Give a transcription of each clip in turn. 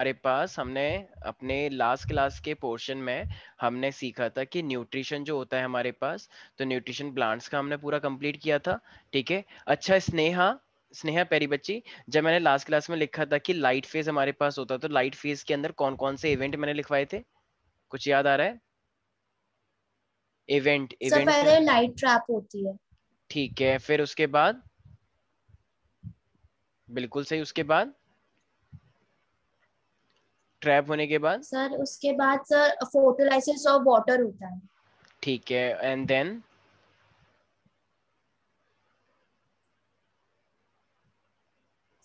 हमारे पास हमने अपने लास्ट क्लास के पोर्शन में हमने सीखा था कि न्यूट्रिशन जो होता है हमारे पास तो न्यूट्रिशन प्लांट्स का हमने पूरा कंप्लीट किया था ठीक है अच्छा स्नेहा स्नेहा पेरी बच्ची जब मैंने लास्ट क्लास में लिखा था कि लाइट फेज हमारे पास होता तो लाइट फेज के अंदर कौन कौन से इवेंट मैंने लिखवाए थे कुछ याद आ रहा है इवेंट इवेंट लाइट ट्रैप होती है ठीक है फिर उसके बाद बिल्कुल सही उसके बाद ट्रैप होने के बाद सर उसके बाद सर फोटोलाइसिस ऑफ वाटर होता है ठीक है एंड देन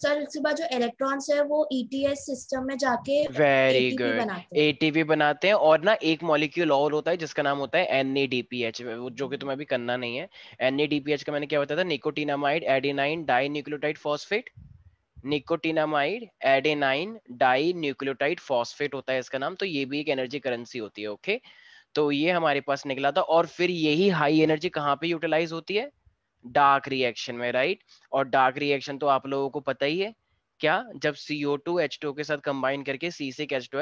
सर उसके बाद जो इलेक्ट्रॉन्स है वो ईटीएस e सिस्टम में जाके वेरी गुड एटीपी बनाते हैं और ना एक मॉलिक्यूल और होता है जिसका नाम होता है एनएडीपीएच जो कि तुम्हें अभी करना नहीं है एनएडीपीएच का मैंने क्या बताया था nicotinamide adenine di nucleotide phosphate nicotinamide adenine di nucleotide phosphate होता है इसका नाम तो ये भी एक एनर्जी करेंसी होती है ओके तो ये हमारे पास निकला था और फिर यही हाई एनर्जी कहाँ पे यूटिलाइज होती है डार्क रिएक्शन में राइट और डार्क रिएक्शन तो आप लोगों को पता ही है क्या जब CO2 H2O के साथ कंबाइन करके सी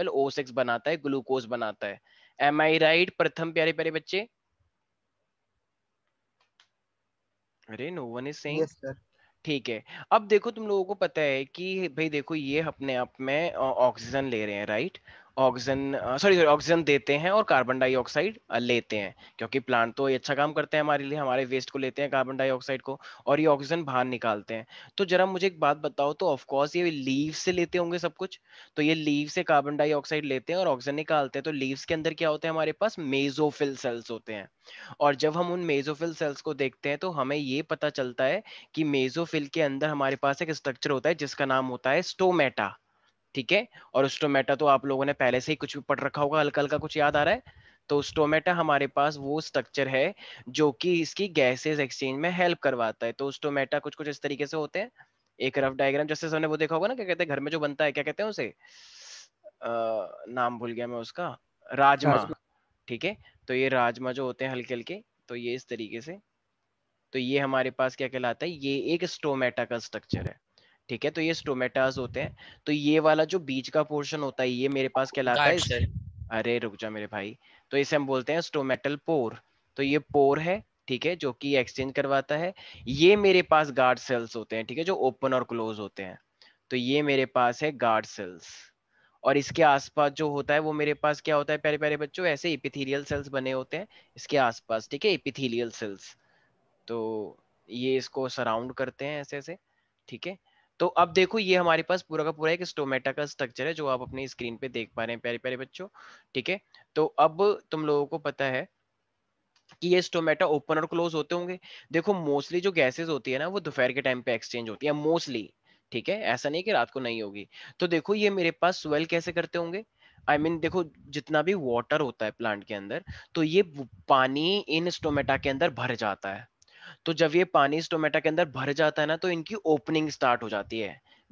ओ सिक्स बनाता है ग्लूकोज बनाता है एम आई राइट प्रथम प्यारे प्यारे बच्चे अरे no one is saying yes sir ठीक है अब देखो तुम लोगों को पता है कि भाई देखो ये अपने आप में ऑक्सीजन ले रहे हैं right oxygen sorry sorry oxygen देते हैं और कार्बन डाइऑक्साइड uh, लेते हैं क्योंकि प्लांट तो ये अच्छा काम करते हैं हमारे लिए हमारे वेस्ट को लेते हैं कार्बन डाइऑक्साइड को और ये ऑक्सीजन बाहर निकालते हैं तो जरा मुझे एक बात बताओ तो ऑफकोर्स ये लीव से लेते होंगे सब कुछ तो ये लीव से कार्बन डाइऑक्साइड लेते हैं और ऑक्सीजन निकालते हैं तो लीव्स के अंदर क्या होता है हमारे पास मेजोफिल सेल्स होते हैं और जब हम उन मेजोफिल सेल्स को देखते हैं तो हमें ये पता चलता है कि मेजोफिल के अंदर हमारे पास एक स्ट्रक्चर होता है जिसका नाम होता है स्टोमेटा ठीक है और स्टोमेटा तो आप लोगों ने पहले से ही कुछ भी पढ़ रखा होगा हल्का हल्का कुछ याद आ रहा है तो स्टोमेटा हमारे पास वो स्ट्रक्चर है जो कि इसकी गैसेस एक्सचेंज में हेल्प करवाता है तो स्टोमेटा कुछ कुछ इस तरीके से होते हैं एक रफ डायग्राम जैसे सबने वो देखा होगा ना क्या कहते हैं घर में जो बनता है क्या कहते हैं उसे आ, नाम भूल गया मैं उसका राजमा हाँ। ठीक है तो ये राजमा जो होते हैं हल्के हल्के तो ये इस तरीके से तो ये हमारे पास क्या कहलाता है ये एक स्टोमेटा का स्ट्रक्चर है ठीक है तो ये स्टोमेटाज होते हैं तो ये वाला जो बीज का पोर्शन होता है ये मेरे पास कहलाता है अरे रुक जा मेरे भाई तो इसे हम बोलते हैं स्टोमेटल पोर तो ये पोर है ठीक है जो कि एक्सचेंज करवाता है ये मेरे पास गार्ड सेल्स होते हैं ठीक है जो ओपन और क्लोज होते हैं तो ये मेरे पास है गार्ड सेल्स और इसके आसपास जो होता है वो मेरे पास क्या होता है प्यारे प्यारे बच्चों ऐसे इपिथीलियल सेल्स बने होते हैं इसके आसपास ठीक है इपिथीलियल सेल्स तो ये इसको सराउंड करते हैं ऐसे ऐसे ठीक है तो अब देखो ये हमारे पास पूरा का पूरा एक स्टोमेटा का स्ट्रक्चर है जो आप अपने स्क्रीन पे देख पा रहे हैं प्यारे प्यारे बच्चों ठीक है तो अब तुम लोगों को पता है कि ये स्टोमेटा ओपन और क्लोज होते होंगे देखो मोस्टली जो गैसेज होती है ना वो दोपहर के टाइम पे एक्सचेंज होती है मोस्टली ठीक है ऐसा नहीं कि रात को नहीं होगी तो देखो ये मेरे पास स्वेल कैसे करते होंगे आई I मीन mean, देखो जितना भी वाटर होता है प्लांट के अंदर तो ये पानी इन स्टोमेटा के अंदर भर जाता है तो जब ये पानी स्टोमेटा के अंदर भर जाता है ना तो इनकी ओपनिंग स्टार्ट हो जाती है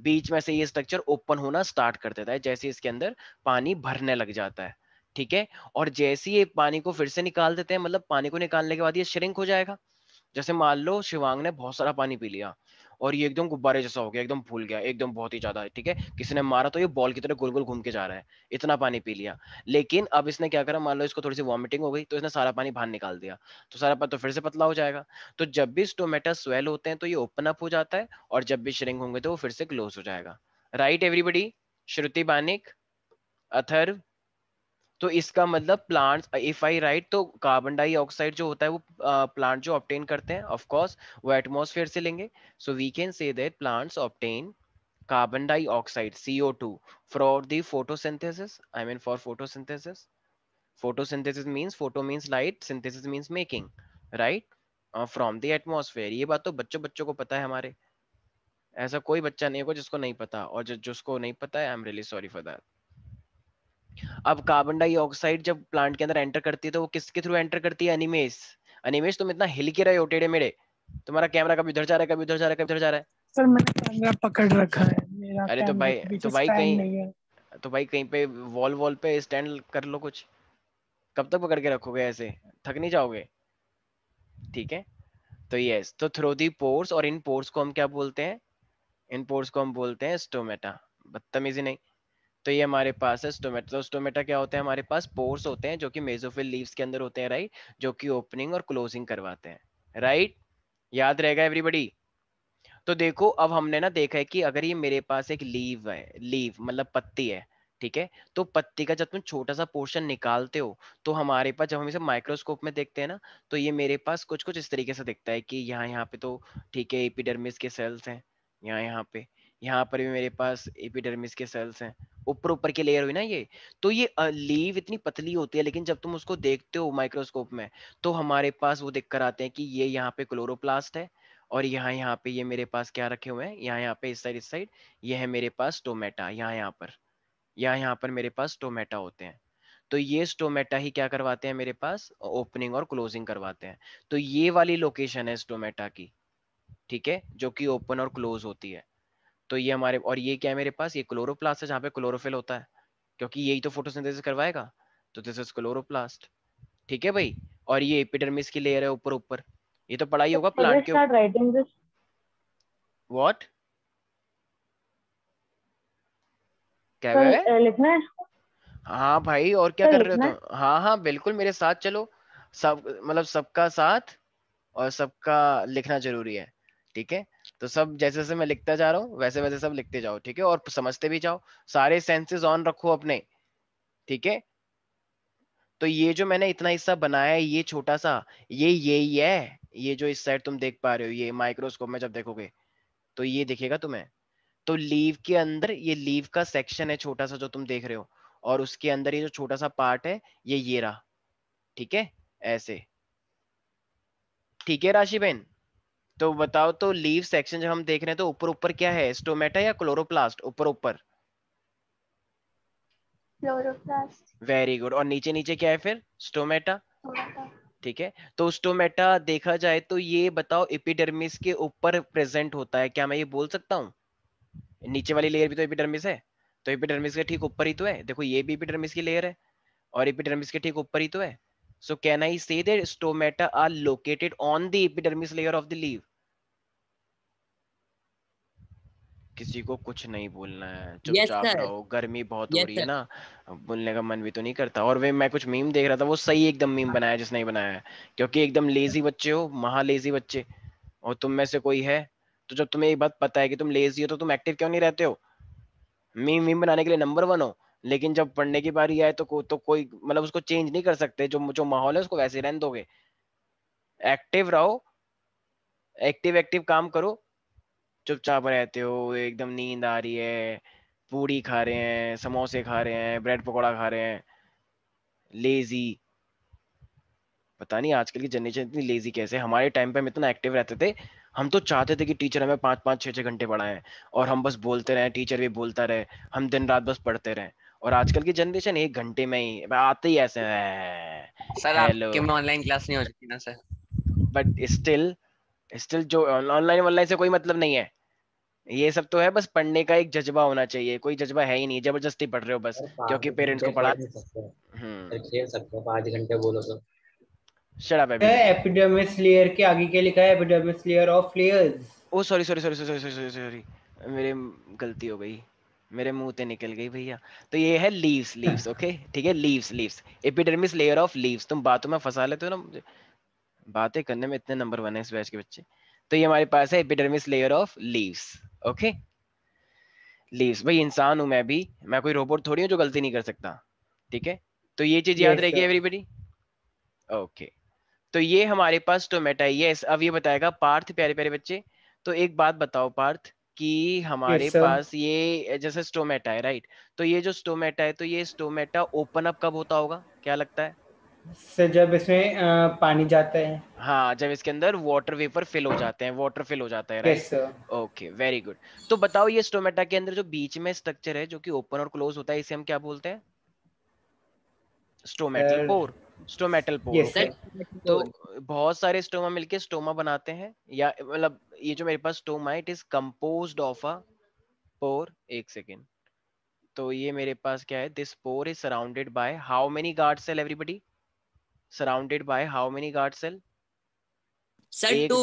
बीच में से ये स्ट्रक्चर ओपन होना स्टार्ट कर देता है जैसे इसके अंदर पानी भरने लग जाता है ठीक है और जैसे ये पानी को फिर से निकाल देते हैं मतलब पानी को निकालने के बाद ये श्रिंक हो जाएगा जैसे मान लो शिवांग ने बहुत सारा पानी पी लिया और ये एकदम गुब्बारे जैसा हो गया एकदम फूल गया एकदम बहुत ही ज्यादा ठीक है किसी ने मारा तो ये बॉल की तरह गोल गोल घूम के जा रहा है इतना पानी पी लिया लेकिन अब इसने क्या करा मान लो इसको थोड़ी सी वॉमिटिंग हो गई तो इसने सारा पानी बाहर निकाल दिया तो सारा पानी तो फिर से पतला हो जाएगा तो जब भी स्टोमेटा स्वेल होते हैं तो ये ओपन अप हो जाता है और जब भी श्रिंग होंगे तो वो फिर से क्लोज हो जाएगा राइट एवरीबडी श्रुति बानिक अथर्व तो इसका मतलब प्लांट्स इफ आई राइट तो कार्बन डाइऑक्साइड जो होता है वो प्लांट uh, जो ऑप्टेन करते हैं ऑफ कोर्स वो एटमॉस्फेयर से लेंगे so we can say that plants obtain carbon dioxide CO2 for the photosynthesis I mean for photosynthesis photosynthesis means photo means light synthesis means making right from the atmosphere ये बात तो बच्चों बच्चों को पता है हमारे ऐसा कोई बच्चा नहीं होगा जिसको नहीं पता और जिसको नहीं पता है I am really sorry for that अब कार्बन डाइऑक्साइड जब प्लांट के अंदर एंटर करती है तो वो किसके थ्रू एंटर करती है अनिमेश अनिमेश तुम इतना हिल के रहे हो टेढ़े मेढ़े तुम्हारा कैमरा कभी उधर जा रहा है कभी उधर जा रहा है कभी उधर जा रहा है सर मैंने कैमरा पकड़ रखा है मेरा अरे तो भाई तो भाई कहीं तो भाई कहीं पे वॉल वॉल पे स्टैंड कर लो कुछ कब तक पकड़ के रखोगे ऐसे थक नहीं जाओगे ठीक है तो यस तो थ्रो दी पोर्स और इन पोर्स को हम क्या बोलते हैं इन पोर्स को हम बोलते हैं स्टोमेटा बदतमीजी नहीं तो ये हमारे पास है स्टोमेटा तो स्टोमेटा क्या होते हैं हमारे पास पोर्स होते हैं जो कि मेजोफिल लीव्स के अंदर होते हैं राइट जो कि ओपनिंग और क्लोजिंग करवाते हैं राइट याद रहेगा एवरीबडी तो देखो अब हमने ना देखा है कि अगर ये मेरे पास एक लीव है लीव मतलब पत्ती है ठीक है तो पत्ती का जब तुम छोटा सा पोर्शन निकालते हो तो हमारे पास जब हम इसे माइक्रोस्कोप में देखते हैं ना तो ये मेरे पास कुछ कुछ इस तरीके से दिखता है कि यहाँ यहाँ पे तो ठीक है एपिडर्मिस के सेल्स हैं यहाँ यहाँ पे यहाँ पर भी मेरे पास एपिडर्मिस के सेल्स हैं ऊपर ऊपर की लेयर हुई ना ये तो ये लीव इतनी पतली होती है लेकिन जब तुम उसको देखते हो माइक्रोस्कोप में तो हमारे पास वो दिख कर आते हैं कि ये यहाँ पे क्लोरोप्लास्ट है और यहाँ यहाँ पे ये मेरे पास क्या रखे हुए हैं यहाँ यहाँ पे इस साइड इस साइड ये है मेरे पास टोमेटा यहाँ यहाँ पर यहाँ यहाँ पर मेरे पास टोमेटा होते हैं तो ये स्टोमेटा ही क्या करवाते हैं मेरे पास ओपनिंग और क्लोजिंग करवाते हैं तो ये वाली लोकेशन है स्टोमेटा की ठीक है जो कि ओपन और क्लोज होती है तो ये हमारे और ये क्या है मेरे पास ये क्लोरोप्लास्ट है जहाँ पे क्लोरोफिल होता है क्योंकि यही तो फोटोसिंथेसिस करवाएगा तो दिस इज क्लोरोप्लास्ट ठीक है भाई और ये एपिडर्मिस की लेयर है ऊपर ऊपर ये तो पढ़ाई तो होगा प्लांट के व्हाट क्या है लिखना हाँ भाई और क्या कर रहे हो तुम हाँ हाँ बिल्कुल मेरे साथ चलो सब मतलब सबका साथ और सबका लिखना जरूरी है ठीक है तो सब जैसे जैसे मैं लिखता जा रहा हूँ वैसे वैसे सब लिखते जाओ ठीक है और समझते भी जाओ सारे सेंसेस ऑन रखो अपने ठीक है तो ये जो मैंने इतना हिस्सा बनाया है ये छोटा सा ये ही है ये जो इस साइड तुम देख पा रहे हो ये माइक्रोस्कोप में जब देखोगे तो ये दिखेगा तुम्हें तो लीव के अंदर ये लीव का सेक्शन है छोटा सा जो तुम देख रहे हो और उसके अंदर ये जो छोटा सा पार्ट है ये ये रहा ठीक है ऐसे ठीक है राशि बहन तो बताओ तो लीव सेक्शन जब हम देख रहे हैं तो ऊपर ऊपर क्या है स्टोमेटा या क्लोरोप्लास्ट ऊपर ऊपर क्लोरोप्लास्ट वेरी गुड और नीचे नीचे क्या है फिर स्टोमेटा ठीक है तो स्टोमेटा देखा जाए तो ये बताओ एपिडर्मिस के ऊपर प्रेजेंट होता है क्या मैं ये बोल सकता हूँ नीचे वाली लेयर भी तो एपिडर्मिस है तो एपिडर्मिस के ठीक ऊपर ही तो है देखो ये भी एपिडर्मिस की लेयर है और एपिडर्मिस के ठीक ऊपर ही तो है सो can I say stomata are located on the epidermis layer of the leave किसी को कुछ नहीं बोलना है चुपचाप yes, रहो गर्मी बहुत yes, हो रही sir. है ना बोलने का मन भी तो नहीं करता और वे मैं कुछ मीम देख रहा था वो सही एकदम मीम बनाया जिसने ही बनाया है क्योंकि एकदम लेजी बच्चे हो महा लेजी बच्चे और तुम में से कोई है तो जब तुम्हें ये बात पता है कि तुम लेजी हो तो तुम एक्टिव क्यों नहीं रहते हो मीम मीम बनाने के लिए नंबर वन हो लेकिन जब पढ़ने की बारी आए तो को, तो कोई मतलब उसको चेंज नहीं कर सकते जो जो माहौल है उसको वैसे रहने दोगे एक्टिव रहो एक्टिव एक्टिव काम करो चुपचाप रहते हो एकदम नींद आ रही है पूरी खा रहे हैं समोसे खा रहे हैं ब्रेड पकौड़ा खा रहे हैं लेजी पता नहीं आजकल की जनरेशन इतनी लेजी कैसे हमारे टाइम पे हम इतना एक्टिव रहते थे हम तो चाहते थे कि टीचर हमें पाँच पाँच छः छः घंटे पढ़ाएं और हम बस बोलते रहें टीचर भी बोलता रहे हम दिन रात बस पढ़ते रहें और आजकल की जनरेशन एक घंटे में ही आते ही ऐसे सर ऑनलाइन क्लास नहीं हो सकती ना सर बट स्टिल स्टिल जो ऑनलाइन ऑनलाइन से कोई मतलब नहीं है ये सब तो है बस पढ़ने का एक जज्बा होना चाहिए कोई जज्बा है ही नहीं जबरदस्ती पढ़ रहे हो बस क्योंकि पेरेंट्स को पढ़ा सकते हम्म। खेल सकते हो पाँच घंटे बोलो तो शट अप एपिडेमिस लेयर के आगे के लिखा है epidermis layer of layers oh sorry sorry sorry sorry sorry sorry sorry मेरी गलती हो गई मेरे मुंह से निकल गई भैया तो ये है लीव्स लीव्स ओके ठीक है leaves leaves epidermis layer of leaves तुम बातों में फंसा लेते हो ना मुझे बातें करने में इतने नंबर वन है इस बैच के बच्चे तो ये हमारे पास है epidermis layer of leaves okay leaves भाई इंसान हूं मैं भी मैं कोई रोबोट थोड़ी हूँ जो गलती नहीं कर सकता ठीक है तो ये चीज याद रहेगी एवरीबडी ओके तो ये हमारे पास टोमेटा यस अब ये बताएगा पार्थ प्यारे प्यारे बच्चे तो एक बात बताओ पार्थ कि हमारे yes, पास ये जैसे स्टोमेटा है राइट तो ये जो स्टोमेटा है तो ये स्टोमेटा ओपन अप कब होता होगा क्या लगता है से जब इसमें पानी जाता है हाँ जब इसके अंदर वाटर वेपर फिल हो जाते हैं वाटर फिल हो जाता है राइट ओके वेरी गुड तो बताओ ये स्टोमेटा के अंदर जो बीच में स्ट्रक्चर है जो कि ओपन और क्लोज होता है इसे हम क्या बोलते हैं stomatal pore stomatal pore yes, तो बहुत सारे स्टोमा मिलके स्टोमा बनाते हैं या मतलब ये जो मेरे पास स्टोमा है it is composed of a pore एक सेकेंड तो ये मेरे पास क्या है this pore is surrounded by how many guard cell everybody surrounded by how many guard cell cell 2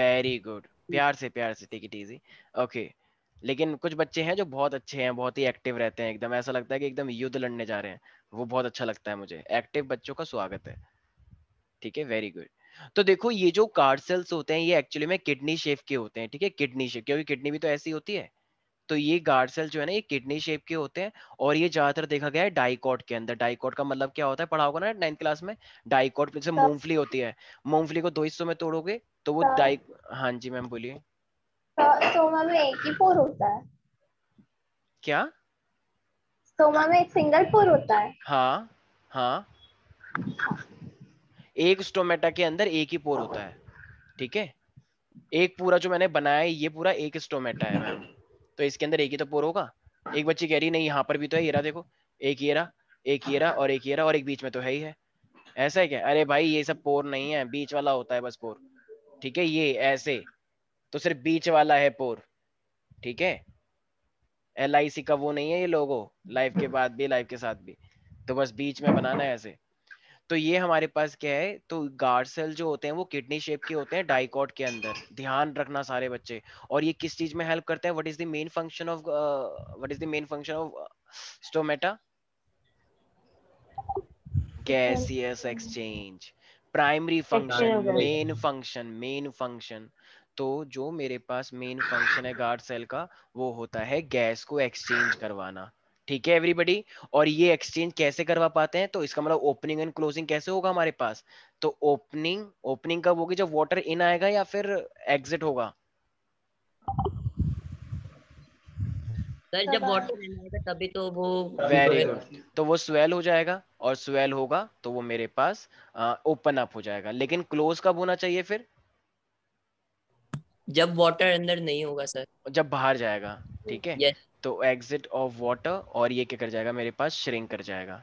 very good प्यार से प्यार से टेक इट इजी ओके लेकिन कुछ बच्चे हैं जो बहुत अच्छे हैं बहुत ही एक्टिव रहते हैं एकदम ऐसा लगता है कि एकदम युद्ध लड़ने जा रहे हैं वो बहुत अच्छा लगता है मुझे एक्टिव बच्चों का स्वागत है ठीक है वेरी गुड तो देखो ये जो कार्ड सेल्स होते हैं ये एक्चुअली में किडनी शेप के होते हैं ठीक है किडनी शेप क्योंकि किडनी भी तो ऐसी होती है तो ये गार्ड सेल जो है ना ये किडनी शेप के होते हैं और ये ज्यादातर देखा गया है डाइकॉट के अंदर डाइकॉट का मतलब क्या होता है पढ़ा होगा ना नाइन्थ क्लास में डाइकॉट जैसे हाँ। मूंगफली होती है मूंगफली को दो हिस्सों में तोड़ोगे तो वो डाइ हाँ।, हाँ जी मैम बोलिए क्या तो, स्टोमा तो में एक सिंगल तो पोर होता है हाँ हाँ एक स्टोमेटा के अंदर एक ही पोर होता है ठीक है एक पूरा जो मैंने बनाया है ये पूरा एक स्टोमेटा है मैम तो इसके अंदर एक ही तो पोर होगा एक बच्ची कह रही नहीं यहाँ पर भी तो है ये देखो एक ये एक ये और एक ये और एक बीच में तो है ही है ऐसा है क्या अरे भाई ये सब पोर नहीं है बीच वाला होता है बस पोर ठीक है ये ऐसे तो सिर्फ बीच वाला है पोर ठीक है एल का वो नहीं है ये लोगो लाइफ के बाद भी लाइफ के साथ भी तो बस बीच में बनाना है ऐसे तो ये हमारे पास क्या है तो गार्ड सेल जो होते हैं वो किडनी शेप के होते हैं डाइकॉट के अंदर ध्यान रखना सारे बच्चे और ये किस चीज में हेल्प करते हैं what is the main function of what is the main function of stomata gaseous exchange primary function main function main function तो जो मेरे पास मेन फंक्शन है गार्ड सेल का वो होता है गैस को एक्सचेंज करवाना ठीक है एवरीबडी और ये एक्सचेंज कैसे करवा पाते हैं तो इसका मतलब ओपनिंग एंड क्लोजिंग कैसे होगा हमारे पास तो ओपनिंग ओपनिंग कब होगी जब वाटर इन आएगा या फिर एग्जिट होगा सर जब वाटर तभी तो वो वेरी गुड तो वो हो जाएगा और स्वेल होगा तो वो मेरे पास ओपन अप हो जाएगा लेकिन क्लोज कब होना चाहिए फिर जब वाटर अंदर नहीं होगा सर जब बाहर जाएगा ठीक है तो एग्जिट ऑफ वाटर और ये क्या कर जाएगा मेरे पास श्रिंक कर जाएगा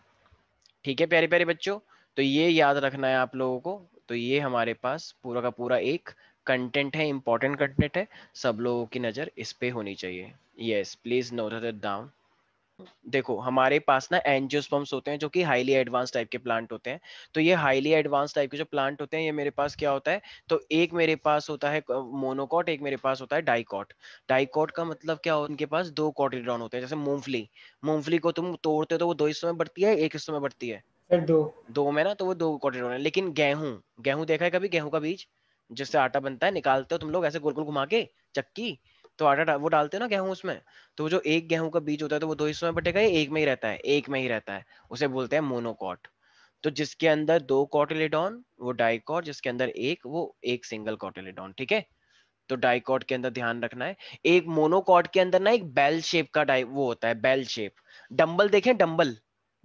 ठीक है प्यारे प्यारे बच्चों तो ये याद रखना है आप लोगों को तो ये हमारे पास पूरा का पूरा एक कंटेंट है इंपॉर्टेंट कंटेंट है सब लोगों की नज़र इस पे होनी चाहिए yes please note it down देखो हमारे पास ना एनजियोस्पम्स होते हैं जो कि हाईली एडवांस टाइप के प्लांट होते हैं तो ये हाईली एडवांस टाइप के जो प्लांट होते हैं ये मेरे पास क्या होता है तो एक मेरे पास होता है मोनोकॉट एक मेरे पास होता है डाइकॉट डाइकॉट का मतलब क्या होता है उनके पास दो कॉटिड्रॉन होते हैं जैसे मूंगफली मूंगफली को तुम तोड़ते हो तो वो दो हिस्सों में बढ़ती है एक हिस्सों में बढ़ती है दो दो में ना तो वो दो कॉटिड्रॉन है लेकिन गेहूं गेहूं देखा है कभी गेहूं का बीज जिससे आटा बनता है निकालते हो तुम लोग ऐसे गोल गोल घुमा के चक्की तो आटा वो डालते हैं ना गेहूं उसमें तो जो एक गेहूं का बीज होता है तो वो दो हिस्सों में बटेगा ये एक में ही रहता है एक में ही रहता है उसे बोलते हैं मोनोकॉट तो जिसके अंदर दो कॉटिलेडॉन वो डाइकॉट जिसके अंदर एक वो एक सिंगल कॉटिलेडॉन ठीक है तो डाइकॉट के अंदर ध्यान रखना है एक मोनोकॉट के अंदर ना एक बेल शेप का डाइ वो होता है बेल शेप डम्बल देखें डम्बल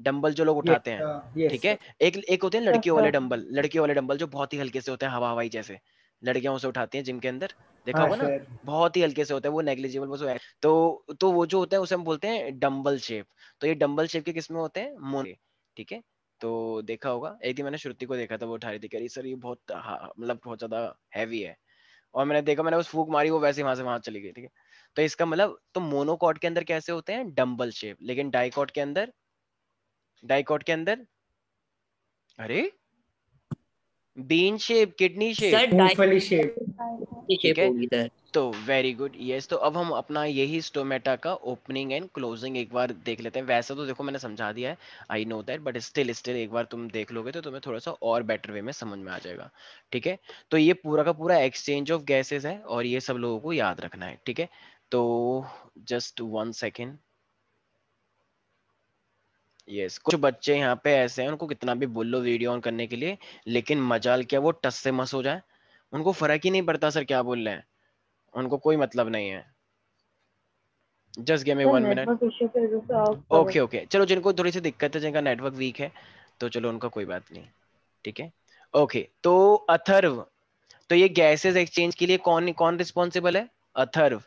डम्बल जो लोग उठाते हैं अच्छा, ठीक है एक एक होते हैं लड़कियों अच्छा। वाले डम्बल लड़कियों वाले डम्बल जो बहुत ही हल्के से होते हैं हवा हवाई जैसे लड़कियां उसे उठाती हैं जिम के अंदर देखा हाँ, होगा ना बहुत ही हल्के से होते हैं वो नेग्लिजिबल बस तो तो वो जो होते हैं उसे हम बोलते हैं डम्बल शेप तो ये डम्बल शेप के किस्में होते हैं मोन ठीक है तो देखा होगा एक दिन मैंने श्रुति को देखा था वो उठा रही थी कह रही सर ये बहुत हाँ, मतलब बहुत ज्यादा हैवी है और मैंने देखा मैंने उस फूक मारी वो वैसे वहां से वहां चली गई ठीक है तो इसका मतलब तो मोनोकॉट के अंदर कैसे होते हैं डम्बल शेप लेकिन डाइकॉट के अंदर डाइकॉट के अंदर अरे बीन शेप किडनी शेप मूंगफली शेप ठीक है तो वेरी गुड यस तो अब हम अपना यही स्टोमेटा का ओपनिंग एंड क्लोजिंग एक बार देख लेते हैं वैसे तो देखो मैंने समझा दिया है I know that but still still एक बार तुम देख लोगे तो तुम्हें थोड़ा सा और बेटर वे में समझ में आ जाएगा ठीक है तो ये पूरा का पूरा एक्सचेंज ऑफ गैसेज है और ये सब लोगों को याद रखना है ठीक है तो just one second yes yes. कुछ बच्चे यहाँ पे ऐसे हैं उनको कितना भी बोल लो वीडियो ऑन करने के लिए लेकिन मजाल क्या वो टस से मस हो जाए उनको फर्क ही नहीं पड़ता सर क्या बोल रहे हैं उनको कोई मतलब नहीं है just game a one minute okay okay चलो जिनको थोड़ी सी दिक्कत है जिनका नेटवर्क वीक है तो चलो उनका कोई बात नहीं ठीक है ओके तो अथर्व तो ये गैसेस एक्सचेंज के लिए कौन कौन रिस्पॉन्सिबल है Atharva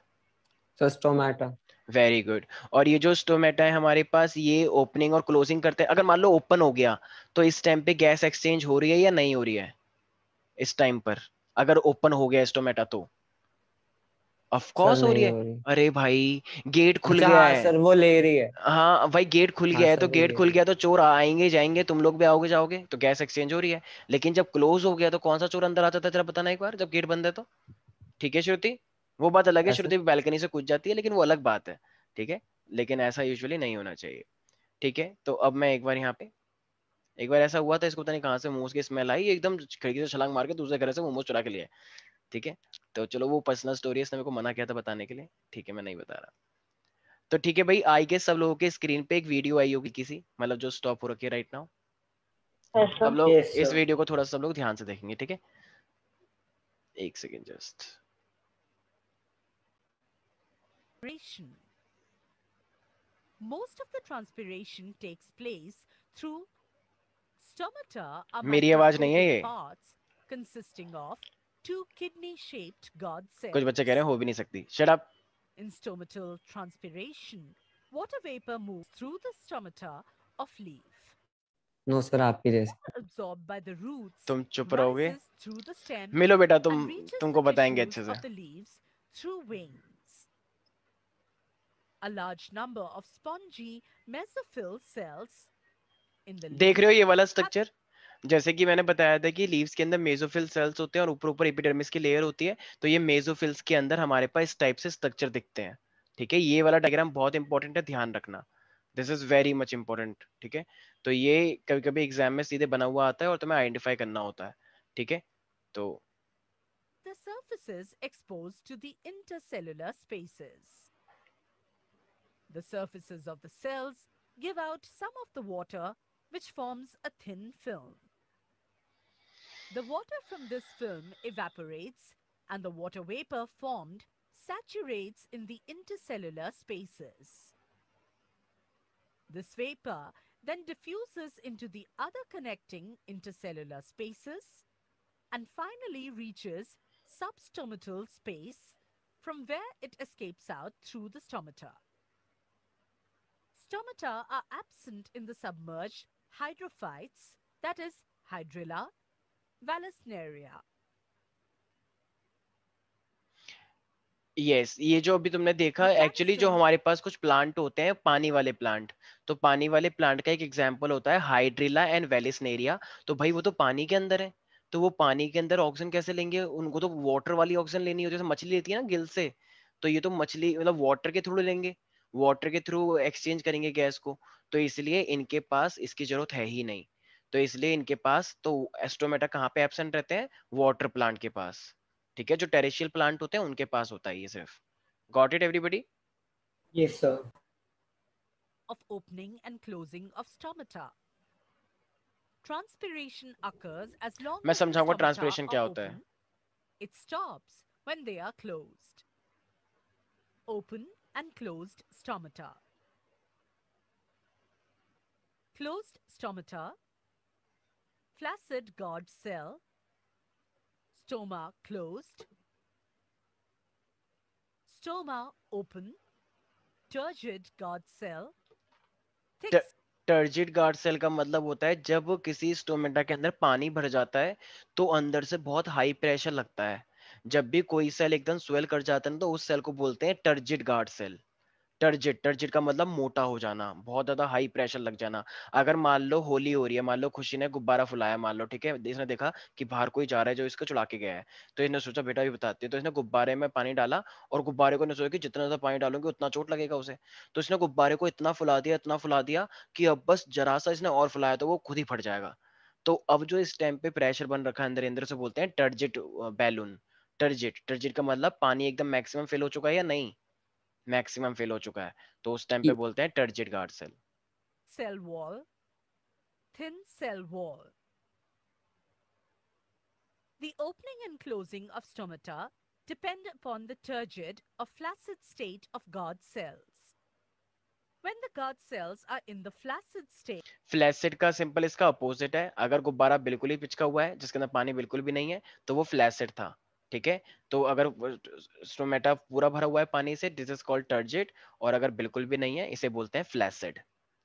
sir stomata very good और ये जो स्टोमेटा है हमारे पास ये ओपनिंग और क्लोजिंग करते हैं अगर मान लो ओपन हो गया तो इस टाइम पे गैस एक्सचेंज हो रही है या नहीं हो रही है इस टाइम पर अगर ओपन हो गया स्टोमेटा तो ऑफ कोर्स हो रही है अरे भाई गेट खुल अच्छा, गया है सर वो ले रही है हाँ भाई गेट खुल हाँ, गया है तो गेट खुल गया तो चोर आएंगे जाएंगे तुम लोग भी आओगे जाओगे तो गैस एक्सचेंज हो रही है लेकिन जब क्लोज हो गया तो कौन सा चोर अंदर आता था तेरा बताना एक बार जब गेट बंद है तो ठीक है श्रुति वो बात अलग है श्रुति बैल्कनी से कूद जाती है लेकिन वो अलग बात है ठीक है लेकिन ऐसा यूजुअली नहीं होना चाहिए ठीक है तो अब मैं एक बार यहाँ पे एक बार ऐसा हुआ था इसको पता नहीं कहाँ से मोमोज की स्मेल आई एकदम खिड़की से छलांग मार के दूसरे घर से मोमोज चुरा के लिए ठीक है तो चलो वो पर्सनल स्टोरी इसने मेरे को मना किया था बताने के लिए ठीक है मैं नहीं बता रहा तो ठीक है भाई आई के सब लोगों के स्क्रीन पे एक वीडियो आई होगी किसी मतलब जो स्टॉप हो रखी है राइट नाउ सब लोग इस वीडियो को थोड़ा सा सब लोग ध्यान से देखेंगे ठीक है एक second just transpiration. Most of the transpiration takes place through stomata. मेरी आवाज नहीं है ये. Parts consisting of two kidney-shaped God cells. कुछ बच्चे कह रहे हैं हो भी नहीं सकती. Shut up. In stomatal transpiration, water vapor moves through the stomata of leaf. no sir no absorbed by the roots तुम चुप रहोगे मिलो बेटा तुम तुमको बताएंगे अच्छे से through wings a large number of spongy mesophyll cells in the देख रहे हो ये वाला स्ट्रक्चर जैसे कि मैंने बताया था कि लीव्स के अंदर मेजोफिल सेल्स होते हैं और ऊपर ऊपर एपिडर्मिस की लेयर होती है तो ये मेजोफिल्स के अंदर हमारे पास इस टाइप से स्ट्रक्चर दिखते हैं ठीक है ये वाला डायग्राम बहुत इंपॉर्टेंट है ध्यान रखना this is very much important ठीक है तो ये कभी कभी एग्जाम में सीधे बना हुआ आता है और तुम्हें आइडेंटिफाई करना होता है ठीक है तो the surfaces exposed to the intercellular spaces. The surfaces of the cells give out some of the water which forms a thin film. The water from this film evaporates and the water vapor formed saturates in the intercellular spaces. This vapor then diffuses into the other connecting intercellular spaces and finally reaches substomatal space from where it escapes out through the stomata. Stomata are absent in the submerged hydrophytes, that is, Hydrilla valisneria. Yes yes, ये जो अभी तुमने देखा actually जो हमारे पास कुछ plant होते हैं पानी वाले प्लांट तो पानी वाले प्लांट का एक एग्जांपल होता है हाइड्रिला एंड वेलिसनेरिया तो भाई वो तो पानी के अंदर है तो वो पानी के अंदर ऑक्सीजन कैसे लेंगे उनको तो वाटर वाली ऑक्सीजन लेनी होती है मछली लेती है ना गिल से तो ये तो मछली मतलब वाटर के थ्रू लेंगे वाटर के थ्रू एक्सचेंज करेंगे गैस को तो इसलिए इनके पास इसकी जरूरत है ही नहीं तो इसलिए इनके पास तो एस्ट्रोमेटा कहाँ पे एबसेंट रहते हैं वाटर प्लांट के पास ठीक है जो टेरेशियल प्लांट होते हैं उनके पास होता है ये सिर्फ got it everybody of opening and closing of stomata transpiration occurs as long main samjhaunga transpiration kya hota hai it stops when they are closed open and closed stomata. Closed stomata, flaccid god cell, stoma closed, stoma open, turgid god cell, thick turgid guard cell का मतलब होता है जब किसी stomata के अंदर पानी भर जाता है तो अंदर से बहुत हाई प्रेशर लगता है जब भी कोई सेल एकदम स्वेल कर जाता है तो उस सेल को बोलते हैं turgid guard cell turgid turgid का मतलब मोटा हो जाना बहुत ज्यादा हाई प्रेशर लग जाना अगर मान लो होली हो रही है मान लो खुशी ने गुब्बारा फुलाया मान लो ठीक है इसने देखा कि बाहर कोई जा रहा है जो इसको चुड़ा के गया है तो इसने सोचा बेटा भी बताती है तो इसने गुब्बारे में पानी डाला और गुब्बारे को सोचा कि जितना ज्यादा पानी डालूंगी उतना चोट लगेगा उसे तो इसने गुब्बारे को इतना फुला दिया इतना फुला दिया कि अब बस जरा सा इसने और फुलाया तो वो खुद ही फट जाएगा तो अब जो इस टाइम पे प्रेशर बन रखा है अंदर अंदर से बोलते हैं टर्जिट बैलून टर्जिट टर्जिट का मतलब पानी एकदम मैक्सिमम फेल हो चुका है या नहीं मैक्सिमम फेल हो चुका है तो उस टाइम पे बोलते हैं turgid guard cell cell wall thin cell wall the opening and closing of stomata depend upon the turgid of flaccid state of guard cells When the guard cells are in the flaccid state, flaccid का simple इसका opposite है अगर गुब्बारा बिल्कुल ही पिचका हुआ है जिसके अंदर पानी बिल्कुल भी नहीं है तो वो flaccid था ठीक है तो अगर स्टोमेटा पूरा भरा हुआ है पानी से दिस इज कॉल्ड टर्जेट और अगर बिल्कुल भी नहीं है इसे बोलते हैं फ्लैसेड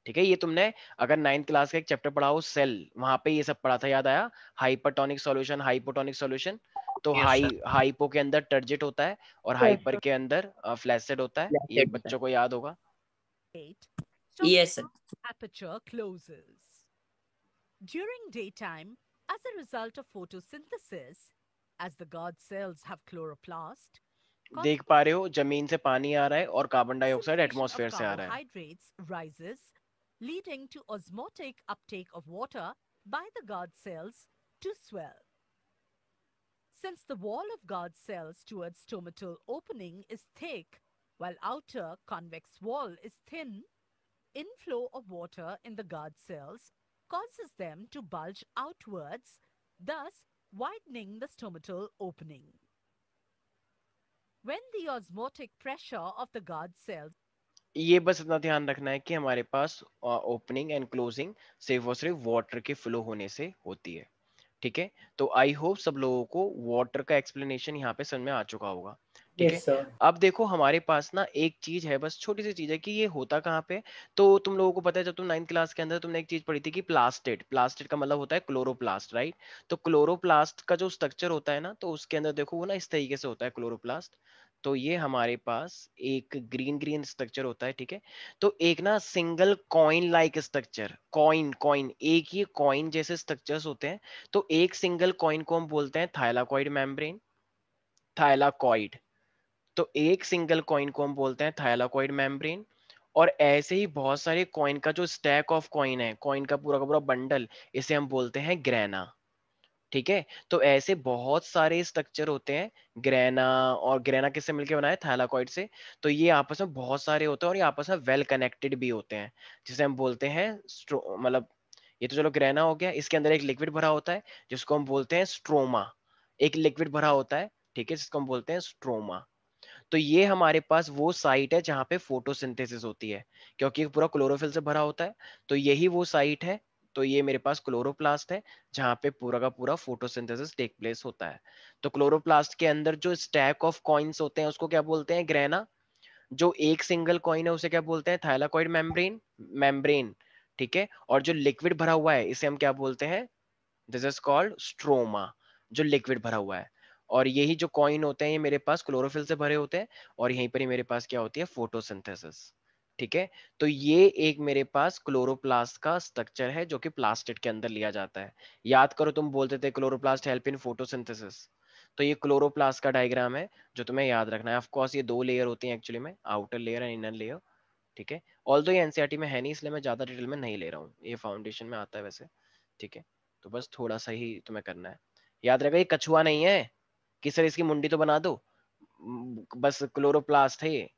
ठीक है ये तुमने अगर नाइन्थ क्लास का एक चैप्टर पढ़ा हो सेल वहां पे ये सब पढ़ा था याद आया हाइपरटोनिक सॉल्यूशन हाइपोटोनिक सॉल्यूशन तो हाई हाइपो के अंदर टर्जेट होता है और yes, हाइपर के अंदर फ्लैसेड होता है yes, ये बच्चों को याद होगा yes aperture closes during daytime as a result of photosynthesis as the guard cells have chloroplast देख पा रहे हो जमीन से पानी आ रहा है और कार्बन डाइऑक्साइड एटमॉस्फेयर से आ रहा है rises leading to osmotic uptake of water by the guard cells to swell since the wall of guard cells towards stomatal opening is thick while outer convex wall is thin inflow of water in the guard cells causes them to bulge outwards, thus widening the stomatal opening. When the osmotic pressure of the guard cells ये बस इतना ध्यान रखना है कि हमारे पास opening and closing सिर्फ और सिर्फ वाटर के फ्लो होने से होती है ठीक है तो आई होप सब लोगों को वाटर का एक्सप्लेनेशन यहाँ पे समझ में आ चुका होगा ठीक है अब देखो हमारे पास ना एक चीज है बस छोटी सी चीज है कि ये होता कहाँ पे तो तुम लोगों को पता है जब तुम नाइन्थ क्लास के अंदर तुमने एक चीज पढ़ी थी कि प्लास्टिड प्लास्टिड का मतलब होता है क्लोरोप्लास्ट राइट तो क्लोरोप्लास्ट का जो स्ट्रक्चर होता है ना तो उसके अंदर देखो वो ना इस तरीके से होता है क्लोरोप्लास्ट तो ये हमारे पास एक ग्रीन ग्रीन स्ट्रक्चर होता है ठीक है तो एक ना single coin like structure coin coin एक ही कॉइन जैसे स्ट्रक्चर्स होते हैं तो एक सिंगल कॉइन को हम बोलते हैं थाइलाकॉइड मेम्ब्रेन थाइलाकॉइड तो एक सिंगल कॉइन को हम बोलते हैं थायलाकॉइड मेम्ब्रेन और ऐसे ही बहुत सारे कॉइन का जो स्टैक ऑफ कॉइन है कॉइन का पूरा का पूरा बंडल इसे हम बोलते हैं ग्रैना ठीक है तो ऐसे बहुत सारे स्ट्रक्चर होते हैं ग्रैना और ग्रैना किससे मिलके बनाए थैलाकॉइड से तो ये आपस में बहुत सारे होते हैं और ये आपस में वेल कनेक्टेड भी होते हैं जिसे हम बोलते हैं मतलब ये तो चलो ग्रैना हो गया इसके अंदर एक लिक्विड भरा होता है जिसको हम बोलते हैं स्ट्रोमा एक लिक्विड भरा होता है ठीक है जिसको हम बोलते हैं स्ट्रोमा तो ये हमारे पास वो साइट है जहाँ पे फोटोसिंथेसिस होती है क्योंकि पूरा क्लोरोफिल से भरा होता है तो यही वो साइट है तो ये मेरे पास क्लोरोप्लास्ट है जहाँ पे पूरा का पूरा फोटोसिंथेसिस टेक प्लेस होता है तो क्लोरोप्लास्ट के अंदर जो स्टैक ऑफ कॉइन्स होते हैं उसको क्या बोलते हैं ग्रहना जो एक सिंगल कॉइन है उसे क्या बोलते हैं थाइलाकॉइड मेम्ब्रेन मेम्ब्रेन ठीक है और जो लिक्विड भरा हुआ है इसे हम क्या बोलते हैं दिस इज कॉल्ड स्ट्रोमा जो लिक्विड भरा हुआ है और यही जो कॉइन होते हैं ये मेरे पास क्लोरोफिल से भरे होते हैं और यहीं पर ही मेरे पास क्या होती है फोटोसिंथेसिस ठीक है तो ये एक मेरे पास क्लोरोप्लास्ट का स्ट्रक्चर है जो कि प्लास्टिड के अंदर लिया जाता है याद करो तुम बोलते थे क्लोरोप्लास्ट हेल्प इन फोटोसिंथेसिस तो ये क्लोरोप्लास्ट का डायग्राम है जो तुम्हें याद रखना है ऑफकोर्स ये दो लेयर होती हैं एक्चुअली में outer layer and inner layer ठीक है ऑल तो ये एनसीआरटी e में है नहीं इसलिए मैं ज़्यादा डिटेल में नहीं ले रहा हूँ ये फाउंडेशन में आता है वैसे ठीक है तो बस थोड़ा सा ही तुम्हें करना है याद रखा ये कछुआ नहीं है कि सर इसकी मुंडी तो बना दो बस क्लोरोप्लास्ट है ये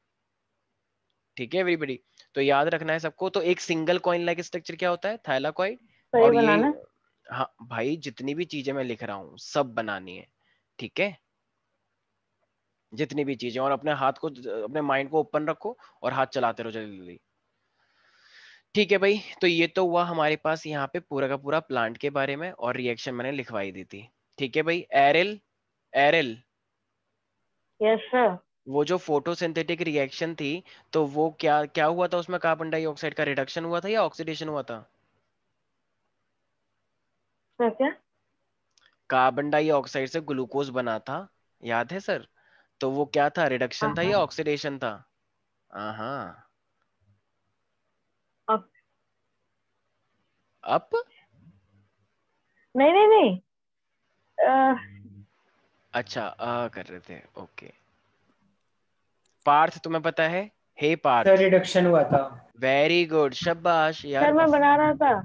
ठीक है एवरीबडी तो याद रखना है सबको तो एक सिंगल कॉइन लाइक स्ट्रक्चर क्या होता है कॉइन तो और ये हाँ भाई जितनी भी चीजें मैं लिख रहा हूँ सब बनानी है ठीक है जितनी भी चीजें और अपने हाथ को अपने माइंड को ओपन रखो और हाथ चलाते रहो जल्दी जल्दी ठीक है भाई तो ये तो हुआ हमारे पास यहाँ पे पूरा का पूरा प्लांट के बारे में और रिएक्शन मैंने लिखवाई दी थी ठीक है भाई एरल एरल yes, वो जो फोटोसिंथेटिक रिएक्शन थी तो वो क्या क्या हुआ था उसमें कार्बन डाइऑक्साइड का रिडक्शन हुआ था या ऑक्सीडेशन हुआ था क्या कार्बन डाइऑक्साइड से ग्लूकोज बना था याद है सर तो वो क्या था रिडक्शन था या ऑक्सीडेशन हाँ, हाँ। था आहा अप अप नहीं नहीं नहीं अच्छा आ कर रहे थे ओके पार्थ तुम्हें पता है हे पार्थ सर रिडक्शन हुआ था वेरी गुड शाबाश यार सर मैं बना रहा था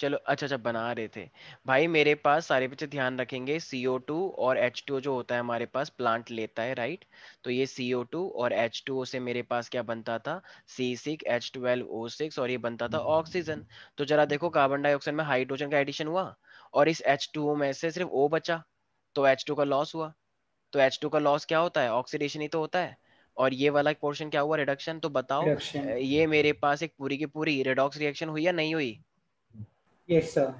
चलो अच्छा अच्छा बना रहे थे भाई मेरे पास सारे बच्चे ध्यान रखेंगे CO2 और H2O जो होता है हमारे पास प्लांट लेता है राइट तो ये CO2 और H2O से मेरे पास क्या बनता था C6H12O6 और ये बनता था ऑक्सीजन तो जरा देखो कार्बन डाइऑक्साइड में हाइड्रोजन का एडिशन हुआ और इस H2O में से सिर्फ O बचा तो एच टू का लॉस हुआ तो एच टू का लॉस क्या होता है ऑक्सीडेशन ही तो होता है और ये वाला पोर्शन क्या हुआ रिडक्शन तो बताओ reduction. ये मेरे पास एक पूरी की पूरी रेडॉक्स रिएक्शन हुई या नहीं हुई यस yes, सर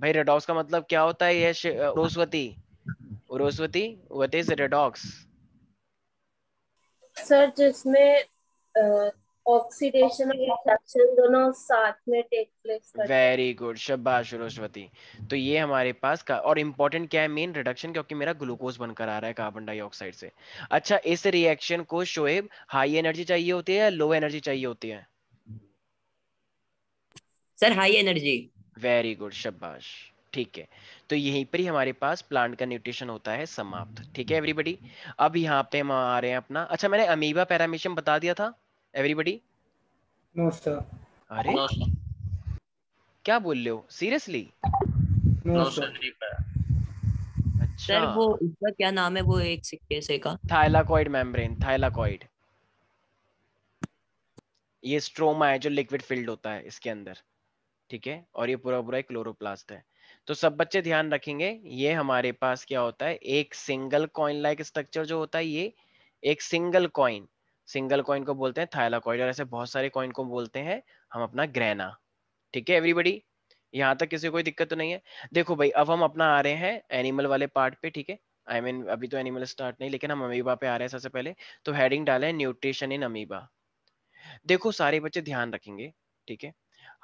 भाई रेडॉक्स का मतलब क्या होता है ये Uroswati Uroswati what is redox sir जिसमें ऑक्सीडेशन और रिडक्शन दोनों साथ में टेक प्लेस करते हैं वेरी गुड शाबाश रोशवती तो ये हमारे पास का और इंपॉर्टेंट क्या है मेन रिडक्शन क्योंकि मेरा ग्लूकोज बनकर आ रहा है कार्बन डाइऑक्साइड से अच्छा इस रिएक्शन को शोएब हाई एनर्जी चाहिए होती है या लो एनर्जी चाहिए होती है sir high energy very good शाबाश ठीक है तो यहीं पर ही हमारे पास प्लांट का न्यूट्रिशन होता है समाप्त ठीक है एवरीबॉडी अब यहाँ पे हम आ रहे हैं अपना अच्छा मैंने अमीबा पैरामीशियम बता दिया था एवरीबडी नो सर अरे no, sir. क्या बोल रहे हो सीरियसली नो सर अच्छा सर वो उसका क्या नाम है वो एक सिक्के से का थाइलाकॉइड मेम्ब्रेन थाइलाकॉइड ये स्ट्रोमा है जो लिक्विड फिल्ड होता है इसके अंदर ठीक है और ये पूरा पूरा क्लोरोप्लास्ट है तो सब बच्चे ध्यान रखेंगे ये हमारे पास क्या होता है एक सिंगल कॉइन लाइक स्ट्रक्चर जो होता है ये एक सिंगल कॉइन सिंगल कॉइन को बोलते हैं थायलाकॉइड और ऐसे बहुत सारे कॉइन को बोलते हैं हम अपना ग्रहणा ठीक है एवरीबडी यहाँ तक किसी कोई दिक्कत तो नहीं है देखो भाई अब हम अपना आ रहे हैं एनिमल वाले पार्ट पे ठीक है आई I मीन mean, अभी तो एनिमल स्टार्ट नहीं लेकिन हम अमीबा पे आ रहे हैं सबसे पहले तो हेडिंग डाले न्यूट्रिशन इन अमीबा देखो सारे बच्चे ध्यान रखेंगे ठीक है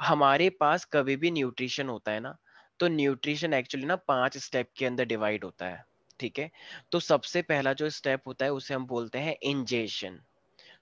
हमारे पास कभी भी न्यूट्रिशन होता है ना तो न्यूट्रिशन एक्चुअली ना पांच स्टेप के अंदर डिवाइड होता है ठीक है तो सबसे पहला जो स्टेप होता है उसे हम बोलते हैं इंजेशन